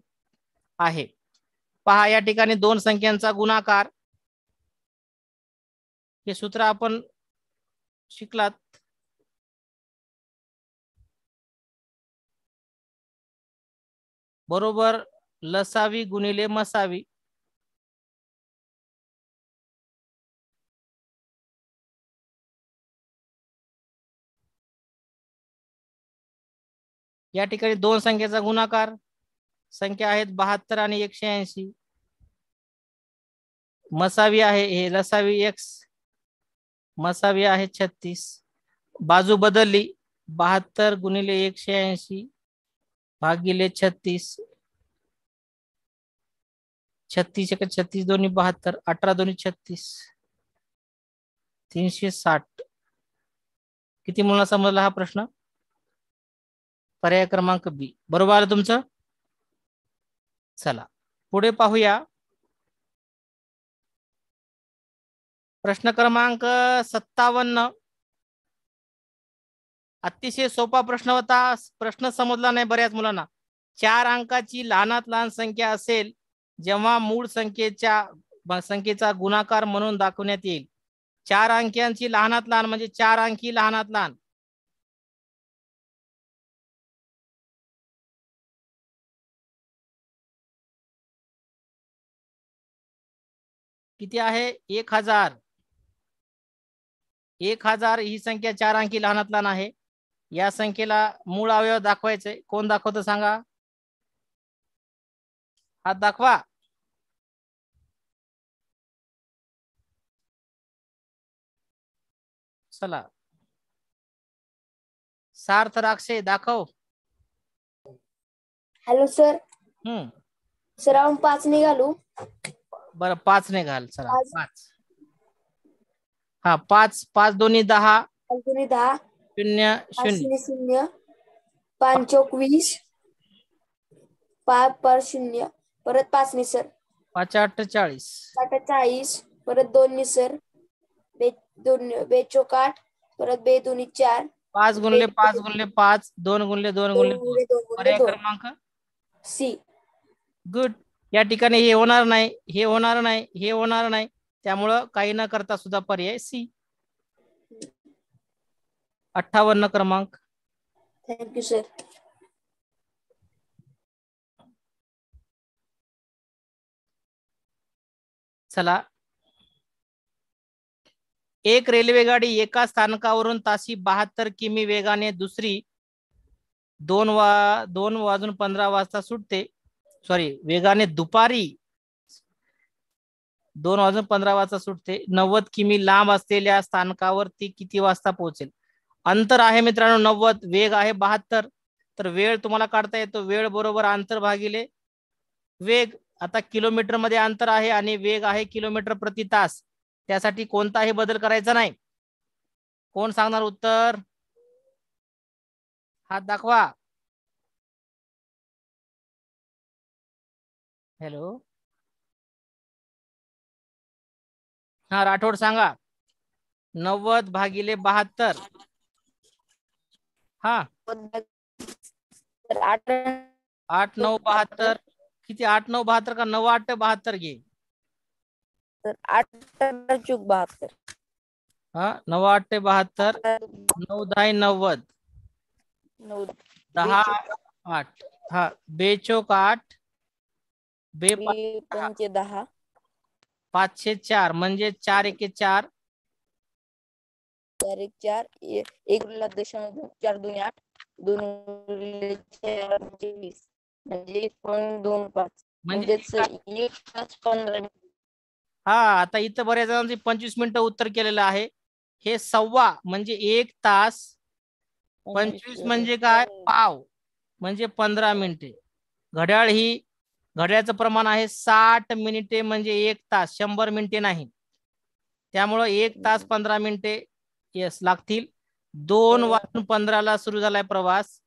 आहे पहा या ठिकाणी दोन संख्यांचा गुणाकार हे सूत्र आपण शिकलात बरोबर लसावी गुणिले मसावी या ठिकाणी दोन संख्येचा गुणाकार संख्या आहेत बहात्तर आणि एकशे ऐंशी मसावी आहे हे लसावी एक्स मसावी आहे छत्तीस बाजू बदलली बहात्तर गुणिले एकशे ऐंशी भागिले छत्तीस छत्तीस एक छत्तीस दोन्ही बहात्तर अठरा दोन्ही छत्तीस तीनशे साठ किती मुलांना समजला हा प्रश्न पर्याय क्रमांक बी बरोबर आलं तुमचं चला पुढे पाहूया प्रश्न क्रमांक सत्तावन्न अतिशय सोपा प्रश्न होता प्रश्न समजला नाही बऱ्याच मुलांना चार अंकाची लहानात लहान संख्या असेल जेव्हा मूळ संख्येच्या संख्येचा गुणाकार म्हणून दाखवण्यात येईल चार अंक्यांची लहानात लहान म्हणजे चार अंकी लहानात लहान किती आहे एक हजार एक हजार ही संख्या चार अंकी लहानात लहान आहे या संख्येला मूळ अवयव दाखवायचे कोण दाखवतो सांगा हात दाखवा चला सार्थ राक्षे दाखव हॅलो सर हम्म सर आपण पाच ने घालू बर पाच ने घाल चला पाच. हा पाच पाच दोन्ही दहा दोन्ही दहा शून्य शून्य शून्य पाच चौक पाच पर शून्य परत पाच निसर पाच अठ्ठेचाळीस अठ्ठेचाळीस परत दोन निसर बे दोन परत बे दोन चार पाच गुणले पाच गुणले पाच दोन गुणले दोन गुणले क्रमांक सी गुड या ठिकाणी हे होणार नाही हे होणार नाही हे होणार नाही त्यामुळं काही न करता सुद्धा पर्याय सी अठ्ठावन्न क्रमांक थँक्यू सर चला एक गाडी एका स्थानकावरून ताशी बहात्तर किमी वेगाने दुसरी दोन वा दोन वाजून पंधरा वाजता सुटते सॉरी वेगाने दुपारी दोन वाजून पंधरा वाजता सुटते नव्वद किमी लांब असलेल्या स्थानकावर ती किती वाजता पोहोचेल अंतर आहे मित्रांनो नव्वद वेग आहे बहात्तर तर वेळ तुम्हाला काढता येतो वेळ बरोबर अंतर भागिले वेग आता किलोमीटर मध्ये अंतर आहे आणि वेग आहे किलोमीटर प्रति तास त्यासाठी कोणताही बदल करायचा नाही कोण सांगणार उत्तर हात दाखवा हॅलो हा राठोड सांगा नव्वद भागिले बहात्तर हा आठ नऊ बहात्तर किती आठ नऊ बहात्तर का नऊ आठ बहात्तर घे आठ चूक बहात्तर हा नऊ आठ बहात्तर नऊ दहा नव्वद नऊ दहा आठ हा बेचोक आठ बे पंचे दहा पाचशे चार म्हणजे चार एक चार चार एक चार एक दशम चार दोन आठ दोन वीस म्हणजे म्हणजे एक तास हा आता इथं बऱ्याच जणांनी पंचवीस मिनिटं उत्तर केलेलं आहे हे सव्वा म्हणजे एक तास पंचवीस म्हणजे काय हो. पाव म्हणजे पंधरा मिनिटे घड्याळ ही घड्याळचं प्रमाण आहे साठ मिनिटे म्हणजे एक तास शंभर मिनिटे नाही त्यामुळं एक तास पंधरा मिनिटे येस लागतील दोन हो. वाजून पंधराला सुरू झालाय प्रवास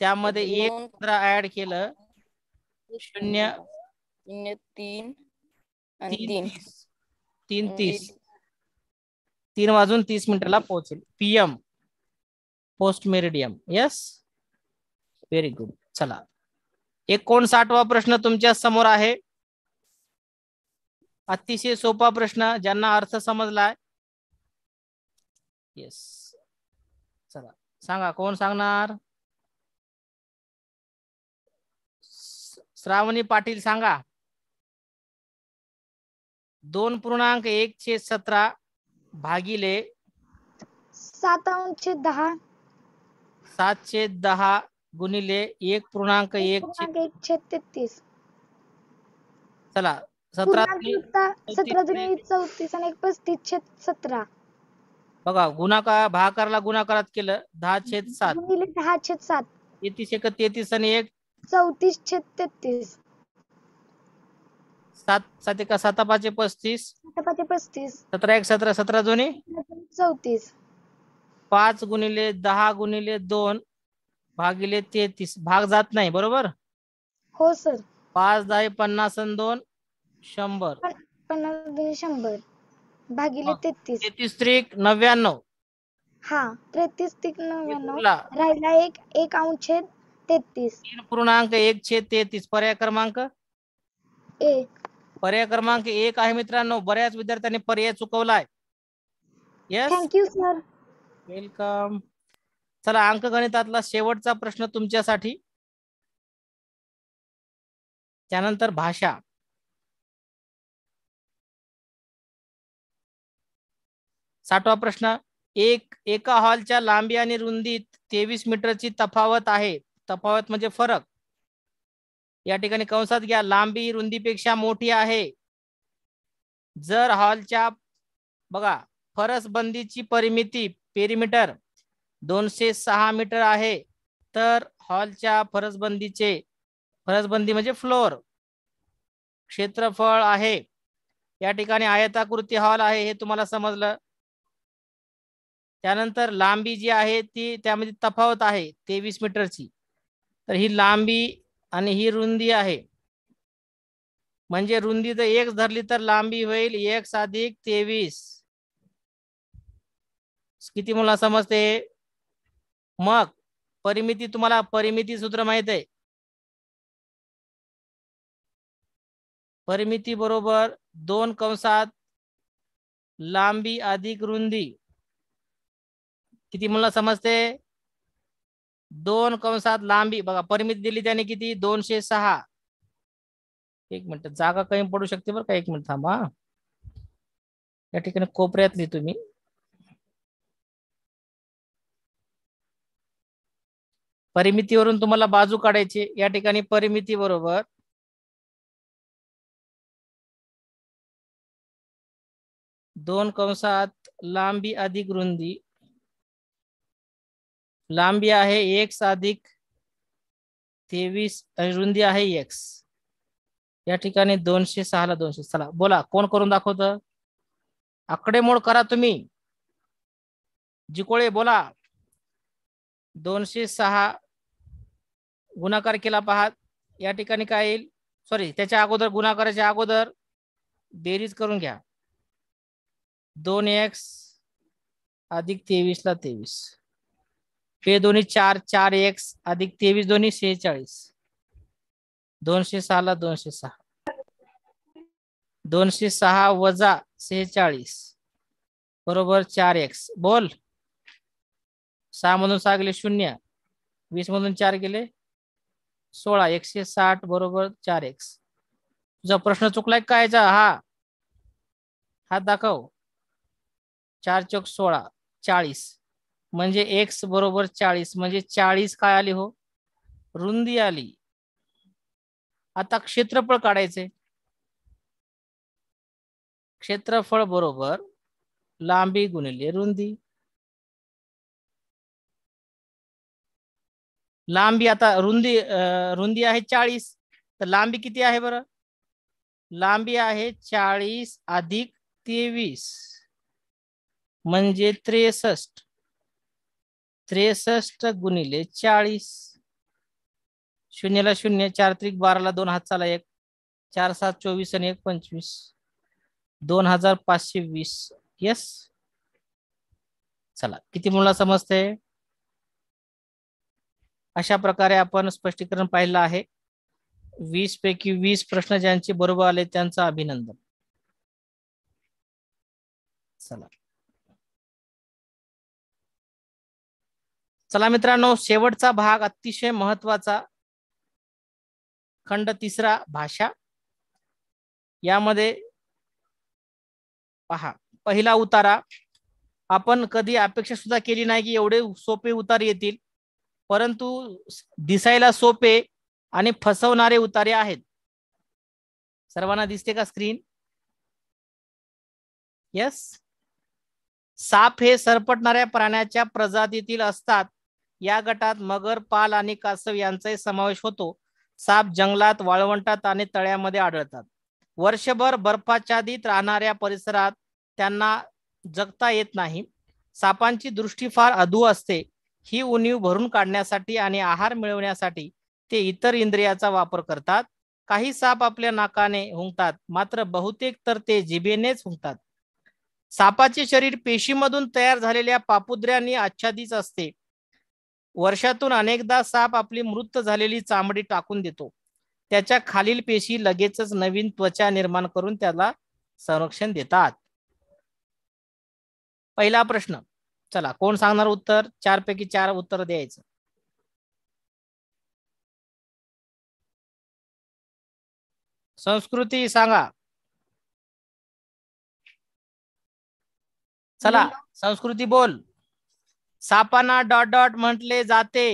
त्यामध्ये एक पंधरा ऍड केलं शून्य शून्य तीन तीन तीन म्हणजे तीस तीन वाजून तीस मिनिटाला पोहोचेल PM post meridiem yes very good चला एक एकोणसाठवा प्रश्न तुमच्या समोर आहे अतिशय सोपा प्रश्न ज्यांना अर्थ समजलाय येस चला सांगा कोण सांगणार श्रावणी पाटील सांगा दोन पूर्णांक एक छे सतरा भागिले सात छेद दहा सातशे दहा गुणिले एक पूर्णांक एक छे- छेद तेहतीस चला सतरा सतरा चौतीस- चौतीस आणि एक पस्तीस छेद सतरा बघा गुणाकार भाकारला गुणाकारात केलं दहा छेद सात दहा छेद सात तेहतीस एक तेहतीस आणि एक चौतीस छेद तेहतीस सात सात एका सात पाचशे पस्तीस पस्तीस सतरा एक सतरा सतरा दोन्ही चौतीस पाच गुणिले दहा गुणिले दोन भागिले तेहतीस भाग जात नाही बरोबर हो सर पाच दहा पन्नास आणि दोन शंभर पन्नास शंभर भागिले तेहतीस तेहतीस त्रिक नव्याण्णव हा त्रेतीस त्रिक नव्याण्णव राहिला एक एक अंश छेद तेहतीस तीन पूर्णांक एक छेद तेहतीस पर्याय क्रमांक एक पर्याय क्रमांक एक आहे मित्रांनो बऱ्याच विद्यार्थ्यांनी पर्याय चुकवलाय थँक्यू सर वेलकम चला अंक गणितातला शेवटचा प्रश्न तुमच्यासाठी त्यानंतर भाषा साठवा प्रश्न एक एका हॉलच्या लांबी आणि रुंदीत तेवीस मीटरची तफावत आहे तफावत म्हणजे फरक या ठिकाणी कंसात घ्या लांबी रुंदीपेक्षा मोठी आहे जर हॉलच्या बघा फरसबंदीची परिमिती पेरिमीटर दोनशे सहा मीटर आहे तर हॉलच्या फरसबंदीचे फरसबंदी म्हणजे फ्लोर क्षेत्रफळ आहे या ठिकाणी आयताकृती हॉल आहे हे तुम्हाला समजलं त्यानंतर लांबी जी आहे ती त्यामध्ये तफावत आहे तेवीस मीटरची तर ही लांबी आणि ही रुंदी आहे म्हणजे रुंदी जर एक धरली तर लांबी होईल एक अधिक तेवीस किती मुला समजते मग परिमिती तुम्हाला परिमिती सूत्र माहित आहे परिमिती बरोबर दोन कंसात लांबी अधिक रुंदी किती मुला समजते दोन कंसात लांबी बघा परिमिती दिली त्याने किती दोनशे सहा एक मिनिट जागा कमी पडू शकते बरं का एक मिनिट थांबा या ठिकाणी कोपऱ्यातली तुम्ही परिमितीवरून तुम्हाला बाजू काढायची या ठिकाणी परिमिती बरोबर दोन कंसात लांबी अधिक रुंदी लांबी आहे एक्स अधिक तेवीस रुंदी आहे एक्स या ठिकाणी दोनशे सहा ला दोनशे चला बोला कोण करून दाखवत आकडेमोड करा तुम्ही जिकोळे बोला दोनशे सहा गुणाकार केला पाहात या ठिकाणी काय येईल सॉरी त्याच्या अगोदर गुणाकाराच्या अगोदर बेरीज करून घ्या दोन एक्स अधिक तेवीस ला तेवीस पे दोन्ही चार चार एक्स अधिक तेवीस दोन्ही शेहेचाळीस दोनशे सहाला दोनशे सहा दोनशे सहा वजा शेहेचाळीस बरोबर चार एक्स बोल सहा मधून सहा गेले शून्य वीस मधून चार गेले सोळा एकशे साठ बरोबर चार एक्स तुझा प्रश्न चुकलाय कायचा हा हा दाखव चार चौक सोळा चाळीस म्हणजे एक्स बरोबर चाळीस म्हणजे चाळीस काय आली हो रुंदी आली आता क्षेत्रफळ काढायचे क्षेत्रफळ बरोबर लांबी गुणिले रुंदी लांबी आता रुंदी रुंदी आहे चाळीस तर लांबी किती आहे बरं लांबी आहे चाळीस अधिक तेवीस म्हणजे त्रेसष्ट त्रेसष्ट गुणिले चाळीस शून्यला शून्य चार त्रिक बाराला दोन हात चाला एक चार सात चोवीस आणि एक पंचवीस दोन हजार पाचशे वीस येस चला किती मुला समजते अशा प्रकारे आपण स्पष्टीकरण पाहिलं आहे वीस पैकी वीस प्रश्न ज्यांचे बरोबर आले त्यांचं अभिनंदन चला चला मित्रांनो शेवटचा भाग अतिशय महत्वाचा खंड तिसरा भाषा यामध्ये पहा पहिला उतारा आपण कधी अपेक्षा सुद्धा केली नाही की एवढे सोपे उतार येतील परंतु दिसायला सोपे आणि फसवणारे उतारे आहेत सर्वांना दिसते का स्क्रीन यस साप हे सरपटणाऱ्या प्राण्याच्या प्रजातीतील असतात या गटात मगर पाल आणि कासव यांचाही समावेश होतो साप जंगलात वाळवंटात आणि तळ्यामध्ये आढळतात वर्षभर बर्फाच्छादित राहणाऱ्या परिसरात त्यांना जगता येत नाही सापांची दृष्टी फार अधू असते ही उणीव भरून काढण्यासाठी आणि आहार मिळवण्यासाठी ते इतर इंद्रियाचा वापर करतात काही साप आपल्या नाकाने हुंकतात मात्र बहुतेक तर ते जिभेनेच हुंकतात सापाचे शरीर पेशीमधून तयार झालेल्या पापुद्र्यांनी आच्छादित असते वर्षातून अनेकदा साप आपली मृत झालेली चामडी टाकून देतो त्याच्या खालील पेशी लगेचच नवीन त्वचा निर्माण करून त्याला संरक्षण देतात पहिला प्रश्न चला कोण सांगणार उत्तर चार पैकी चार उत्तर द्यायचं संस्कृती सांगा चला संस्कृती बोल सापांना डॉट डॉट म्हटले जाते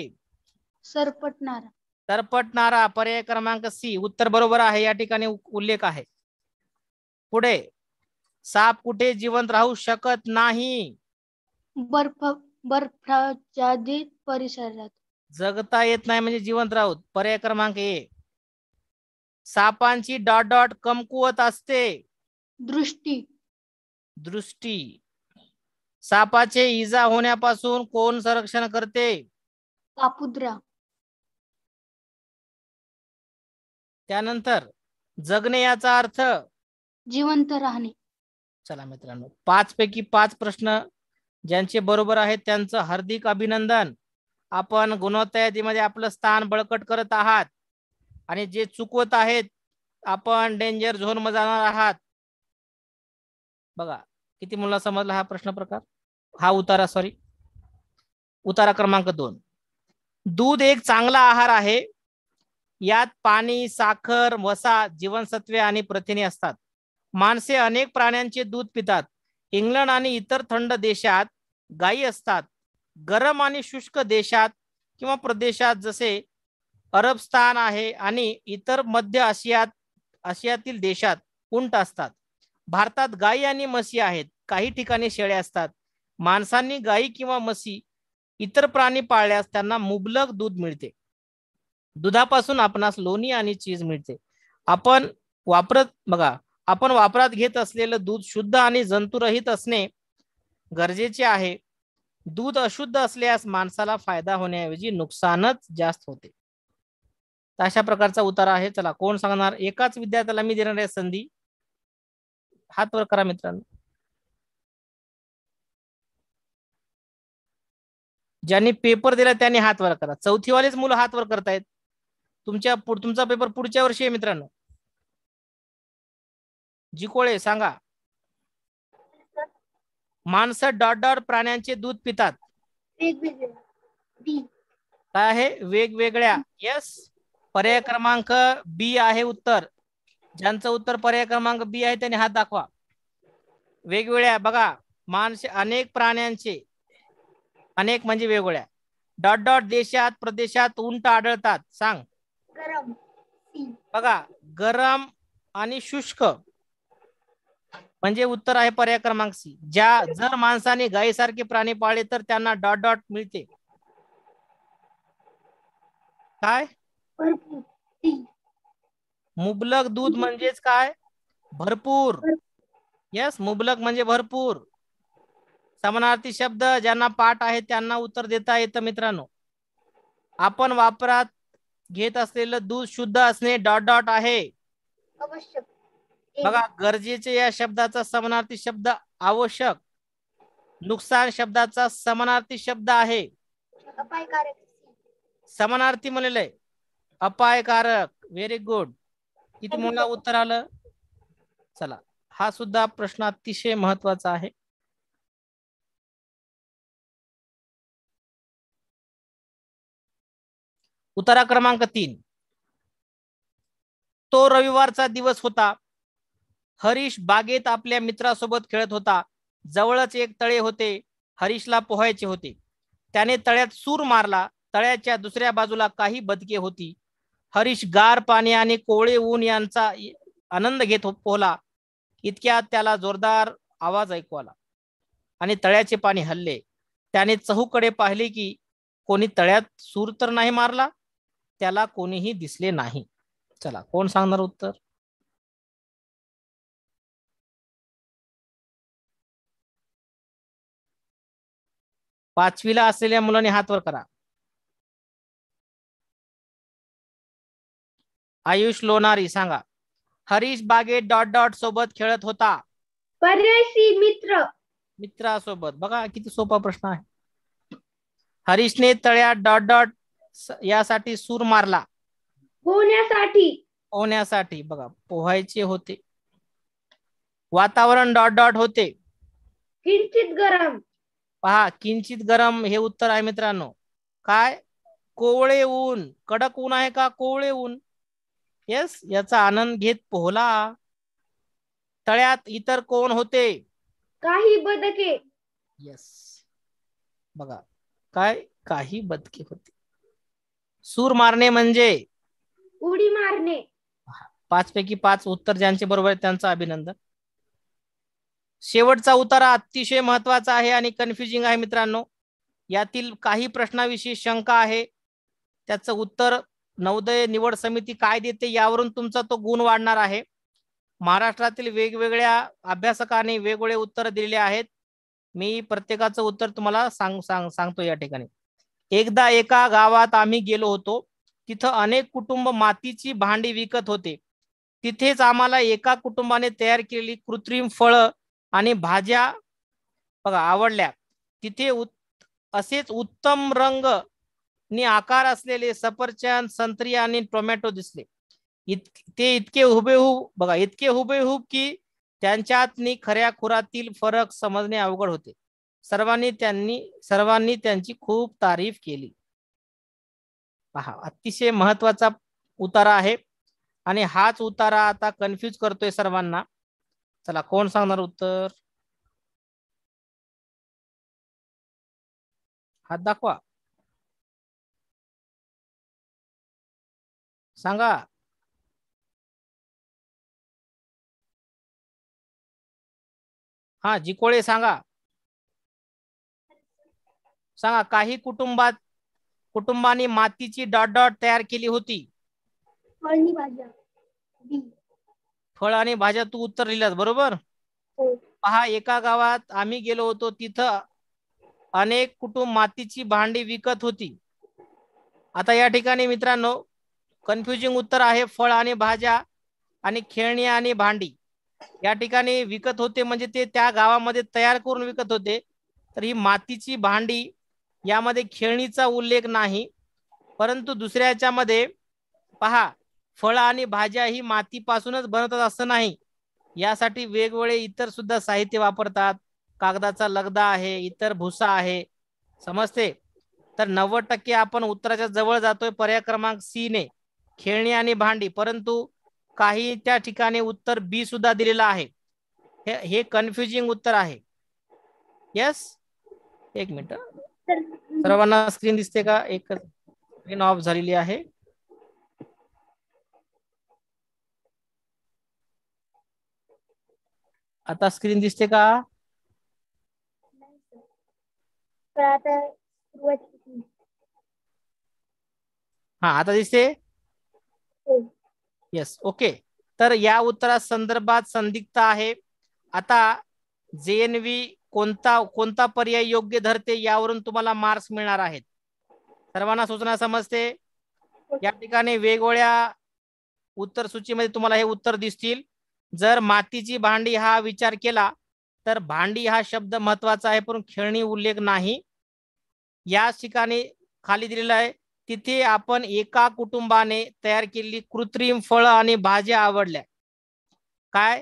सरपटणारा सरपटणारा पर्याय क्रमांक सी उत्तर बरोबर आहे या ठिकाणी उल्लेख आहे पुढे साप कुठे जिवंत राहू शकत नाही बर्फ बर्फाच्या परिसरात जगता येत नाही म्हणजे जिवंत राहूत पर्याय क्रमांक ए सापांची डॉट डॉट कमकुवत असते दृष्टी दृष्टी सापाचे इजा होण्यापासून कोण संरक्षण करते कापुद्रा त्यानंतर जगणे याचा अर्थ जिवंत राहणे चला मित्रांनो पाच पैकी पाच प्रश्न ज्यांचे बरोबर आहेत त्यांचं हार्दिक अभिनंदन आपण गुणवत्ता आपलं स्थान बळकट करत आहात आणि जे चुकवत आहेत आपण डेंजर झोन मध्ये जाणार आहात बघा किती मुलांना समजला हा प्रश्न प्रकार हा उतारा सॉरी उतारा क्रमांक दोन दूध एक चांगला आहार आहे यात पाणी साखर वसा जीवनसत्वे आणि प्रथिने असतात माणसे अनेक प्राण्यांचे दूध पितात इंग्लंड आणि इतर थंड देशात गायी असतात गरम आणि शुष्क देशात किंवा प्रदेशात जसे अरबस्थान आहे आणि इतर मध्य आशियात आशियातील देशात उंट असतात भारतात गायी आणि म्हशी आहेत काही ठिकाणी शेळ्या असतात माणसांनी गायी किंवा मसी इतर प्राणी पाळल्यास त्यांना मुबलक दूध मिळते दुधापासून आपणास लोणी आणि चीज मिळते आपण वापरत बघा आपण वापरात घेत असलेलं दूध शुद्ध आणि जंतुरहित असणे गरजेचे आहे दूध अशुद्ध असल्यास माणसाला फायदा होण्याऐवजी नुकसानच जास्त होते अशा प्रकारचा उतारा आहे चला कोण सांगणार एकाच विद्यार्थ्याला मी देणार आहे संधी हात वर करा मित्रांनो ज्यांनी पेपर दिला त्यांनी हात वर करा चौथी वालेच मुलं हात वर करतायत तुमच्या तुमचा पेपर पुढच्या वर्षी आहे मित्रांनो जिकोळे सांगा माणसं डॉट डॉट प्राण्यांचे दूध पितात काय आहे वेगवेगळ्या येस पर्याय क्रमांक बी आहे उत्तर ज्यांचं उत्तर पर्याय क्रमांक बी आहे त्यांनी हात दाखवा वेगवेगळ्या बघा माणसे अनेक प्राण्यांचे अनेक म्हणजे वेगवेगळ्या डॉट डॉट देशात प्रदेशात उंट आढळतात सांग गरम बघा गरम आणि शुष्क म्हणजे उत्तर आहे पर्याय क्रमांक सी ज्या जर माणसाने गायीसारखे प्राणी पाळले तर त्यांना डॉट डॉट मिळते काय मुबलक दूध म्हणजेच काय भरपूर यस मुबलक म्हणजे भरपूर समानार्थी शब्द ज्यांना पाठ आहे त्यांना उत्तर देता येतं मित्रांनो आपण वापरात घेत असलेलं दूध शुद्ध असणे डॉट डॉट आहे बघा गरजेचे या शब्दाचा समानार्थी शब्द आवश्यक नुकसान शब्दाचा समानार्थी शब्द आहे समानार्थी म्हणले अपायकारक व्हेरी गुड किती मुला उत्तर आलं चला हा सुद्धा प्रश्न अतिशय महत्वाचा आहे उतारा क्रमांक तीन तो रविवारचा दिवस होता हरीश बागेत आपल्या मित्रासोबत खेळत होता जवळच एक तळे होते हरीशला पोहायचे होते त्याने तळ्यात सूर मारला तळ्याच्या दुसऱ्या बाजूला काही बदके होती हरीश गार पाणी आणि कोळे ऊन यांचा आनंद घेत हो-, पोहला इतक्या त्याला जोरदार आवाज ऐकू आला आणि तळ्याचे पाणी हल्ले त्याने चहूकडे पाहिले की कोणी तळ्यात सूर तर नाही मारला त्याला कोणीही दिसले नाही चला कोण सांगणार उत्तर पाचवीला असलेल्या मुलाने हात वर करा आयुष लोणारी सांगा हरीश बागे डॉट डॉट सोबत खेळत होता परेशी मित्र मित्रासोबत बघा किती सोपा प्रश्न आहे हरीशने तळ्यात डॉट डॉट यासाठी सूर मारला पोहण्यासाठी पोहण्यासाठी बघा पोहायचे होते वातावरण डॉट डॉट होते किंचित गरम पहा किंचित गरम हे उत्तर आहे मित्रांनो काय कोवळे ऊन कडक ऊन आहे का कोवळे ऊन येस याचा आनंद घेत पोहला तळ्यात इतर कोण होते काही बदके येस बघा काय काही बदके होते सूर मारणे म्हणजे उडी मारणे पाच पैकी पाच उत्तर ज्यांचे बरोबर आहे त्यांचं अभिनंदन शेवटचा उतारा अतिशय महत्वाचा आहे आणि कन्फ्युजिंग आहे मित्रांनो यातील काही प्रश्नाविषयी शंका आहे त्याचं उत्तर नवोदय निवड समिती काय देते यावरून तुमचा तो गुण वाढणार आहे महाराष्ट्रातील वेगवेगळ्या अभ्यासकांनी वेगवेगळे उत्तर दिलेले आहेत मी प्रत्येकाचं उत्तर तुम्हाला सांग सांग सांगतो या ठिकाणी एकदा एका गावात आम्ही गेलो होतो तिथं अनेक कुटुंब मातीची भांडी विकत होते तिथेच आम्हाला एका कुटुंबाने तयार केलेली कृत्रिम फळं आणि भाज्या बघा आवडल्या तिथे उत, असेच उत्तम रंग नि आकार असलेले सफरचंद संत्री आणि टोमॅटो दिसले इत ते इतके हुबेहूब बघा इतके हुबेहूब की त्यांच्यात खऱ्या खुरातील फरक समजणे अवघड होते सर्वांनी त्यांनी सर्वांनी त्यांची खूप तारीफ केली पहा अतिशय महत्वाचा उतारा आहे आणि हाच उतारा आता कन्फ्यूज करतोय सर्वांना चला कोण सांगणार उत्तर हात दाखवा सांगा हा जिकोळे सांगा सांगा काही कुटुंबात कुटुंबाने मातीची डॉट डॉट तयार केली होती फळ आणि भाज्या तू उत्तर लिहिलास बरोबर हो. पहा एका गावात आम्ही गेलो होतो तिथं अनेक कुटुंब मातीची भांडी विकत होती आता या ठिकाणी मित्रांनो कन्फ्युजिंग उत्तर आहे फळ आणि भाज्या आणि खेळणी आणि भांडी या ठिकाणी विकत होते म्हणजे ते त्या गावामध्ये तयार करून विकत होते तर ही मातीची भांडी यामध्ये खेळणीचा उल्लेख नाही परंतु दुसऱ्याच्या मध्ये पहा फळ आणि भाज्या ही मातीपासूनच बनवतात असं नाही यासाठी वेगवेगळे इतर सुद्धा साहित्य वापरतात कागदाचा लगदा आहे इतर भुसा आहे समजते तर नव्वद टक्के आपण उत्तराच्या जवळ जातोय पर्याय क्रमांक सी ने खेळणी आणि भांडी परंतु काही त्या ठिकाणी उत्तर बी सुद्धा दिलेलं आहे हे, हे कन्फ्युजिंग उत्तर आहे यस एक मिनिट सर्वान स्क्रीन दिसते का एक स्क्रीन ऑफ है आता स्क्रीन दिसते का हाँ आता दिसते यस ओके तर या उत्तरा संदर्भात संदिग्ध है आता जे एन व्ही कोणता कोणता पर्याय योग्य धरते यावरून तुम्हाला मार्क्स मिळणार आहेत सर्वांना सूचना समजते या ठिकाणी वेगवेगळ्या उत्तर सूचीमध्ये तुम्हाला हे उत्तर दिसतील जर मातीची भांडी हा विचार केला तर भांडी हा शब्द महत्वाचा आहे पण खेळणी उल्लेख नाही या ठिकाणी खाली दिलेला आहे तिथे आपण एका कुटुंबाने तयार केलेली कृत्रिम फळ आणि भाज्या आवडल्या काय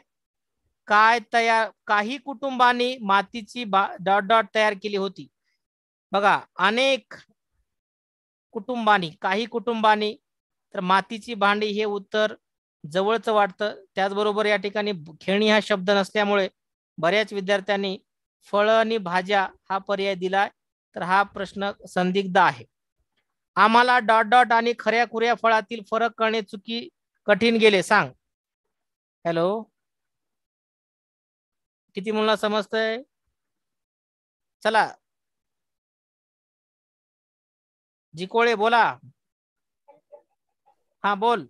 काय तयार काही कुटुंबांनी मातीची डॉट डॉट तयार केली होती बघा अनेक कुटुंबानी काही कुटुंबानी तर मातीची भांडी हे उत्तर जवळच वाटतं त्याचबरोबर या ठिकाणी खेळणी हा शब्द नसल्यामुळे बऱ्याच विद्यार्थ्यांनी फळ आणि भाज्या हा पर्याय दिलाय तर हा प्रश्न संदिग्ध आहे आम्हाला डॉट डॉट आणि खऱ्या खुऱ्या फळातील फरक करणे चुकी कठीण गेले सांग हॅलो किती मुलांना समजतंय चला जिकोळे बोला हा बोल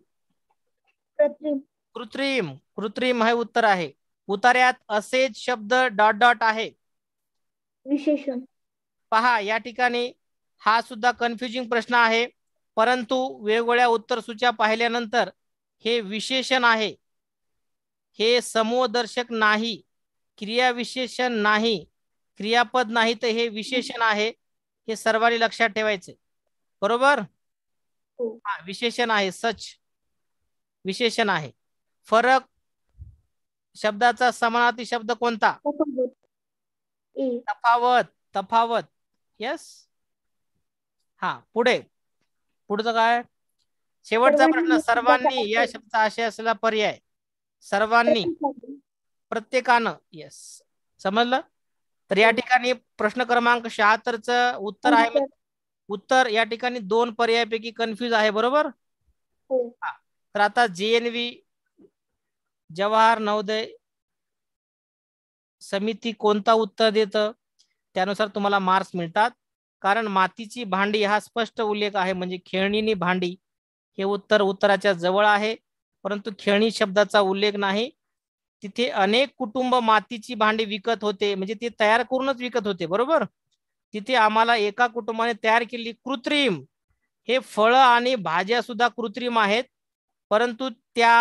कृत्रिम कृत्रिम हे उत्तर आहे उतार्यात असेच शब्द डॉट डॉट आहे विशेषण पहा या ठिकाणी हा सुद्धा कन्फ्युजिंग प्रश्न आहे परंतु वेगवेगळ्या उत्तर सूचना पाहिल्यानंतर हे विशेषण आहे हे समूहदर्शक नाही क्रियाविशेषण नाही क्रियापद नाही तर हे विशेषण आहे हे सर्वांनी लक्षात ठेवायचे बरोबर हो. हा विशेषण आहे सच विशेषण आहे फरक शब्दाचा समानार्थी शब्द कोणता तफावत तफावत यस हा पुढे पुढचं काय शेवटचा प्रश्न सर्वांनी या शब्दाचा आशय असलेला पर्याय सर्वांनी प्रत्येकानं येस समजलं तर या हो. ठिकाणी प्रश्न क्रमांक शहात्तरच उत्तर आहे उत्तर या ठिकाणी दोन पर्यायपैकी कन्फ्यूज आहे बरोबर हो. तर आता जेएनव्ही जवाहर नवोदय समिती कोणता उत्तर देत त्यानुसार तुम्हाला मार्क्स मिळतात कारण मातीची भांडी हा स्पष्ट उल्लेख आहे म्हणजे खेळणीनी भांडी हे उत्तर उत्तराच्या जवळ आहे परंतु खेळणी शब्दाचा उल्लेख नाही तिथे अनेक कुटुंब मातीची भांडी विकत होते म्हणजे ते तयार करूनच विकत होते बरोबर तिथे आम्हाला एका कुटुंबाने तयार केली कृत्रिम हे फळं आणि भाज्या सुद्धा कृत्रिम आहेत परंतु त्या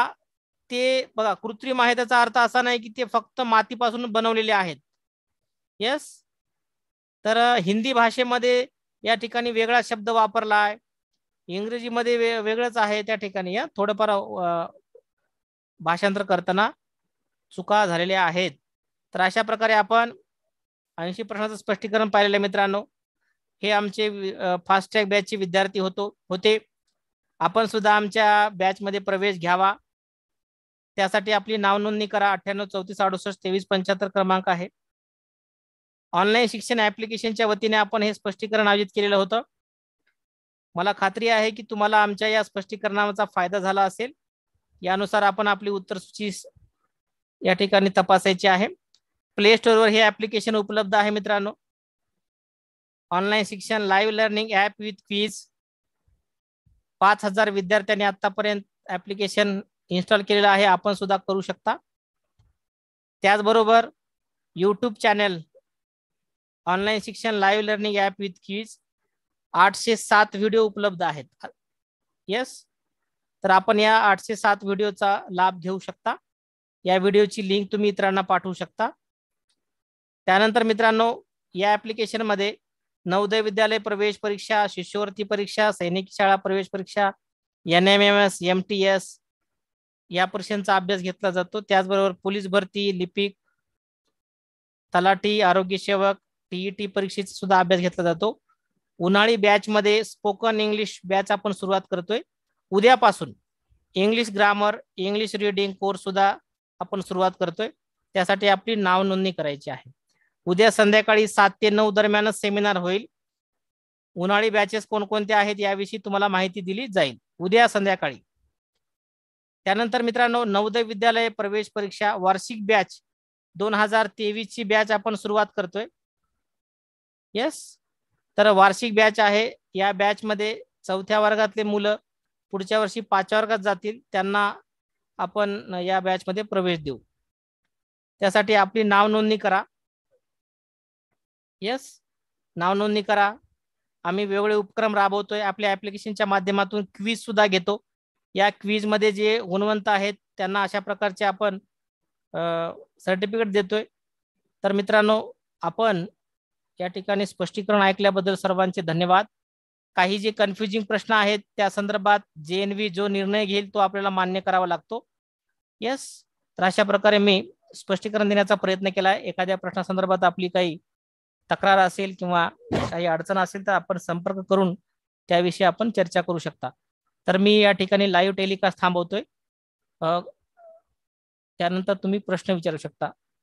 ते बघा कृत्रिम आहे त्याचा अर्थ असा नाही की ते फक्त मातीपासून बनवलेले आहेत येस तर हिंदी भाषेमध्ये या ठिकाणी वेगळा शब्द वापरला आहे इंग्रजीमध्ये वेगळंच आहे त्या ठिकाणी या थोडंफार भाषांतर करताना चुका झालेल्या आहेत तर अशा प्रकारे आपण ऐंशी प्रश्नाचं स्पष्टीकरण पाहिलेलं मित्रांनो हे आमचे फास्ट ट्रॅक बॅचचे विद्यार्थी होतो होते आपण सुद्धा आमच्या बॅचमध्ये प्रवेश घ्यावा त्यासाठी आपली नावनोंदणी करा अठ्ठ्याण्णव चौतीस अडुसष्ट तेवीस पंच्याहत्तर क्रमांक आहे ऑनलाईन शिक्षण ऍप्लिकेशनच्या वतीने आपण हे स्पष्टीकरण आयोजित केलेलं होतं मला खात्री आहे की तुम्हाला आमच्या या स्पष्टीकरणाचा फायदा झाला असेल यानुसार आपण आपली उत्तरसूची या ठिकाणी तपासायची आहे प्ले वर हे ऍप्लिकेशन उपलब्ध आहे मित्रांनो ऑनलाईन शिक्षण live learning app with fees पाच हजार विद्यार्थ्यांनी आतापर्यंत ऍप्लिकेशन इन्स्टॉल केलेलं आहे आपण सुद्धा करू शकता त्याचबरोबर यूट्यूब चॅनल ऑनलाईन शिक्षण live learning app with fees आठशे सात व्हिडिओ उपलब्ध आहेत येस तर आपण या आठशे सात व्हिडिओचा लाभ घेऊ शकता या व्हिडिओची लिंक तुम्ही मित्रांना पाठवू शकता त्यानंतर मित्रांनो या मध्ये नवोदय विद्यालय प्रवेश परीक्षा शिष्यवृत्ती परीक्षा सैनिक शाळा प्रवेश परीक्षा N M M S M T S या परीक्षांचा अभ्यास घेतला जातो त्याचबरोबर पोलीस भरती लिपिक तलाठी आरोग्य सेवक टीईटी e परीक्षेचा सुद्धा अभ्यास घेतला जातो उन्हाळी बॅच मध्ये स्पोकन इंग्लिश बॅच आपण सुरुवात करतोय उद्यापासून English grammar English reading course सुद्धा आपण सुरुवात करतोय त्यासाठी आपली नाव नोंदणी करायची आहे उद्या संध्याकाळी सात ते नऊ दरम्यानच सेमिनार होईल उन्हाळी बॅचेस कोणकोणत्या आहेत याविषयी तुम्हाला माहिती दिली जाईल उद्या संध्याकाळी त्यानंतर मित्रांनो नवोदय विद्यालय प्रवेश परीक्षा वार्षिक बॅच दोन हजार तेवीस ची बॅच आपण सुरुवात करतोय येस तर वार्षिक बॅच आहे या बॅचमध्ये चौथ्या वर्गातले मुलं पुढच्या वर्षी पाचव्या वर्गात जातील त्यांना आपण या बॅचमध्ये प्रवेश देऊ त्यासाठी आपली नाव नोंदणी करा येस नाव नोंदणी करा आम्ही वेगवेगळे उपक्रम राबवतोय आपल्या ऍप्लिकेशनच्या माध्यमातून क्वीज सुद्धा घेतो या क्वीज मध्ये जे गुणवंत आहेत त्यांना अशा प्रकारचे आपण सर्टिफिकेट देतोय तर मित्रांनो आपण या ठिकाणी स्पष्टीकरण ऐकल्याबद्दल सर्वांचे धन्यवाद काही जे कन्फ्युजिंग प्रश्न आहेत त्या संदर्भात जे एन व्ही जो निर्णय घेईल तो आपल्याला मान्य करावा लागतो येस तर अशा प्रकारे मी स्पष्टीकरण देण्याचा प्रयत्न केला एखाद्या प्रश्नासंदर्भात आपली काही तक्रार असेल किंवा काही अडचण असेल तर आपण संपर्क करून त्याविषयी आपण चर्चा करू शकता तर मी या ठिकाणी लाईव्ह टेलिकास्ट थांबवतोय त्यानंतर तुम्ही प्रश्न विचारू शकता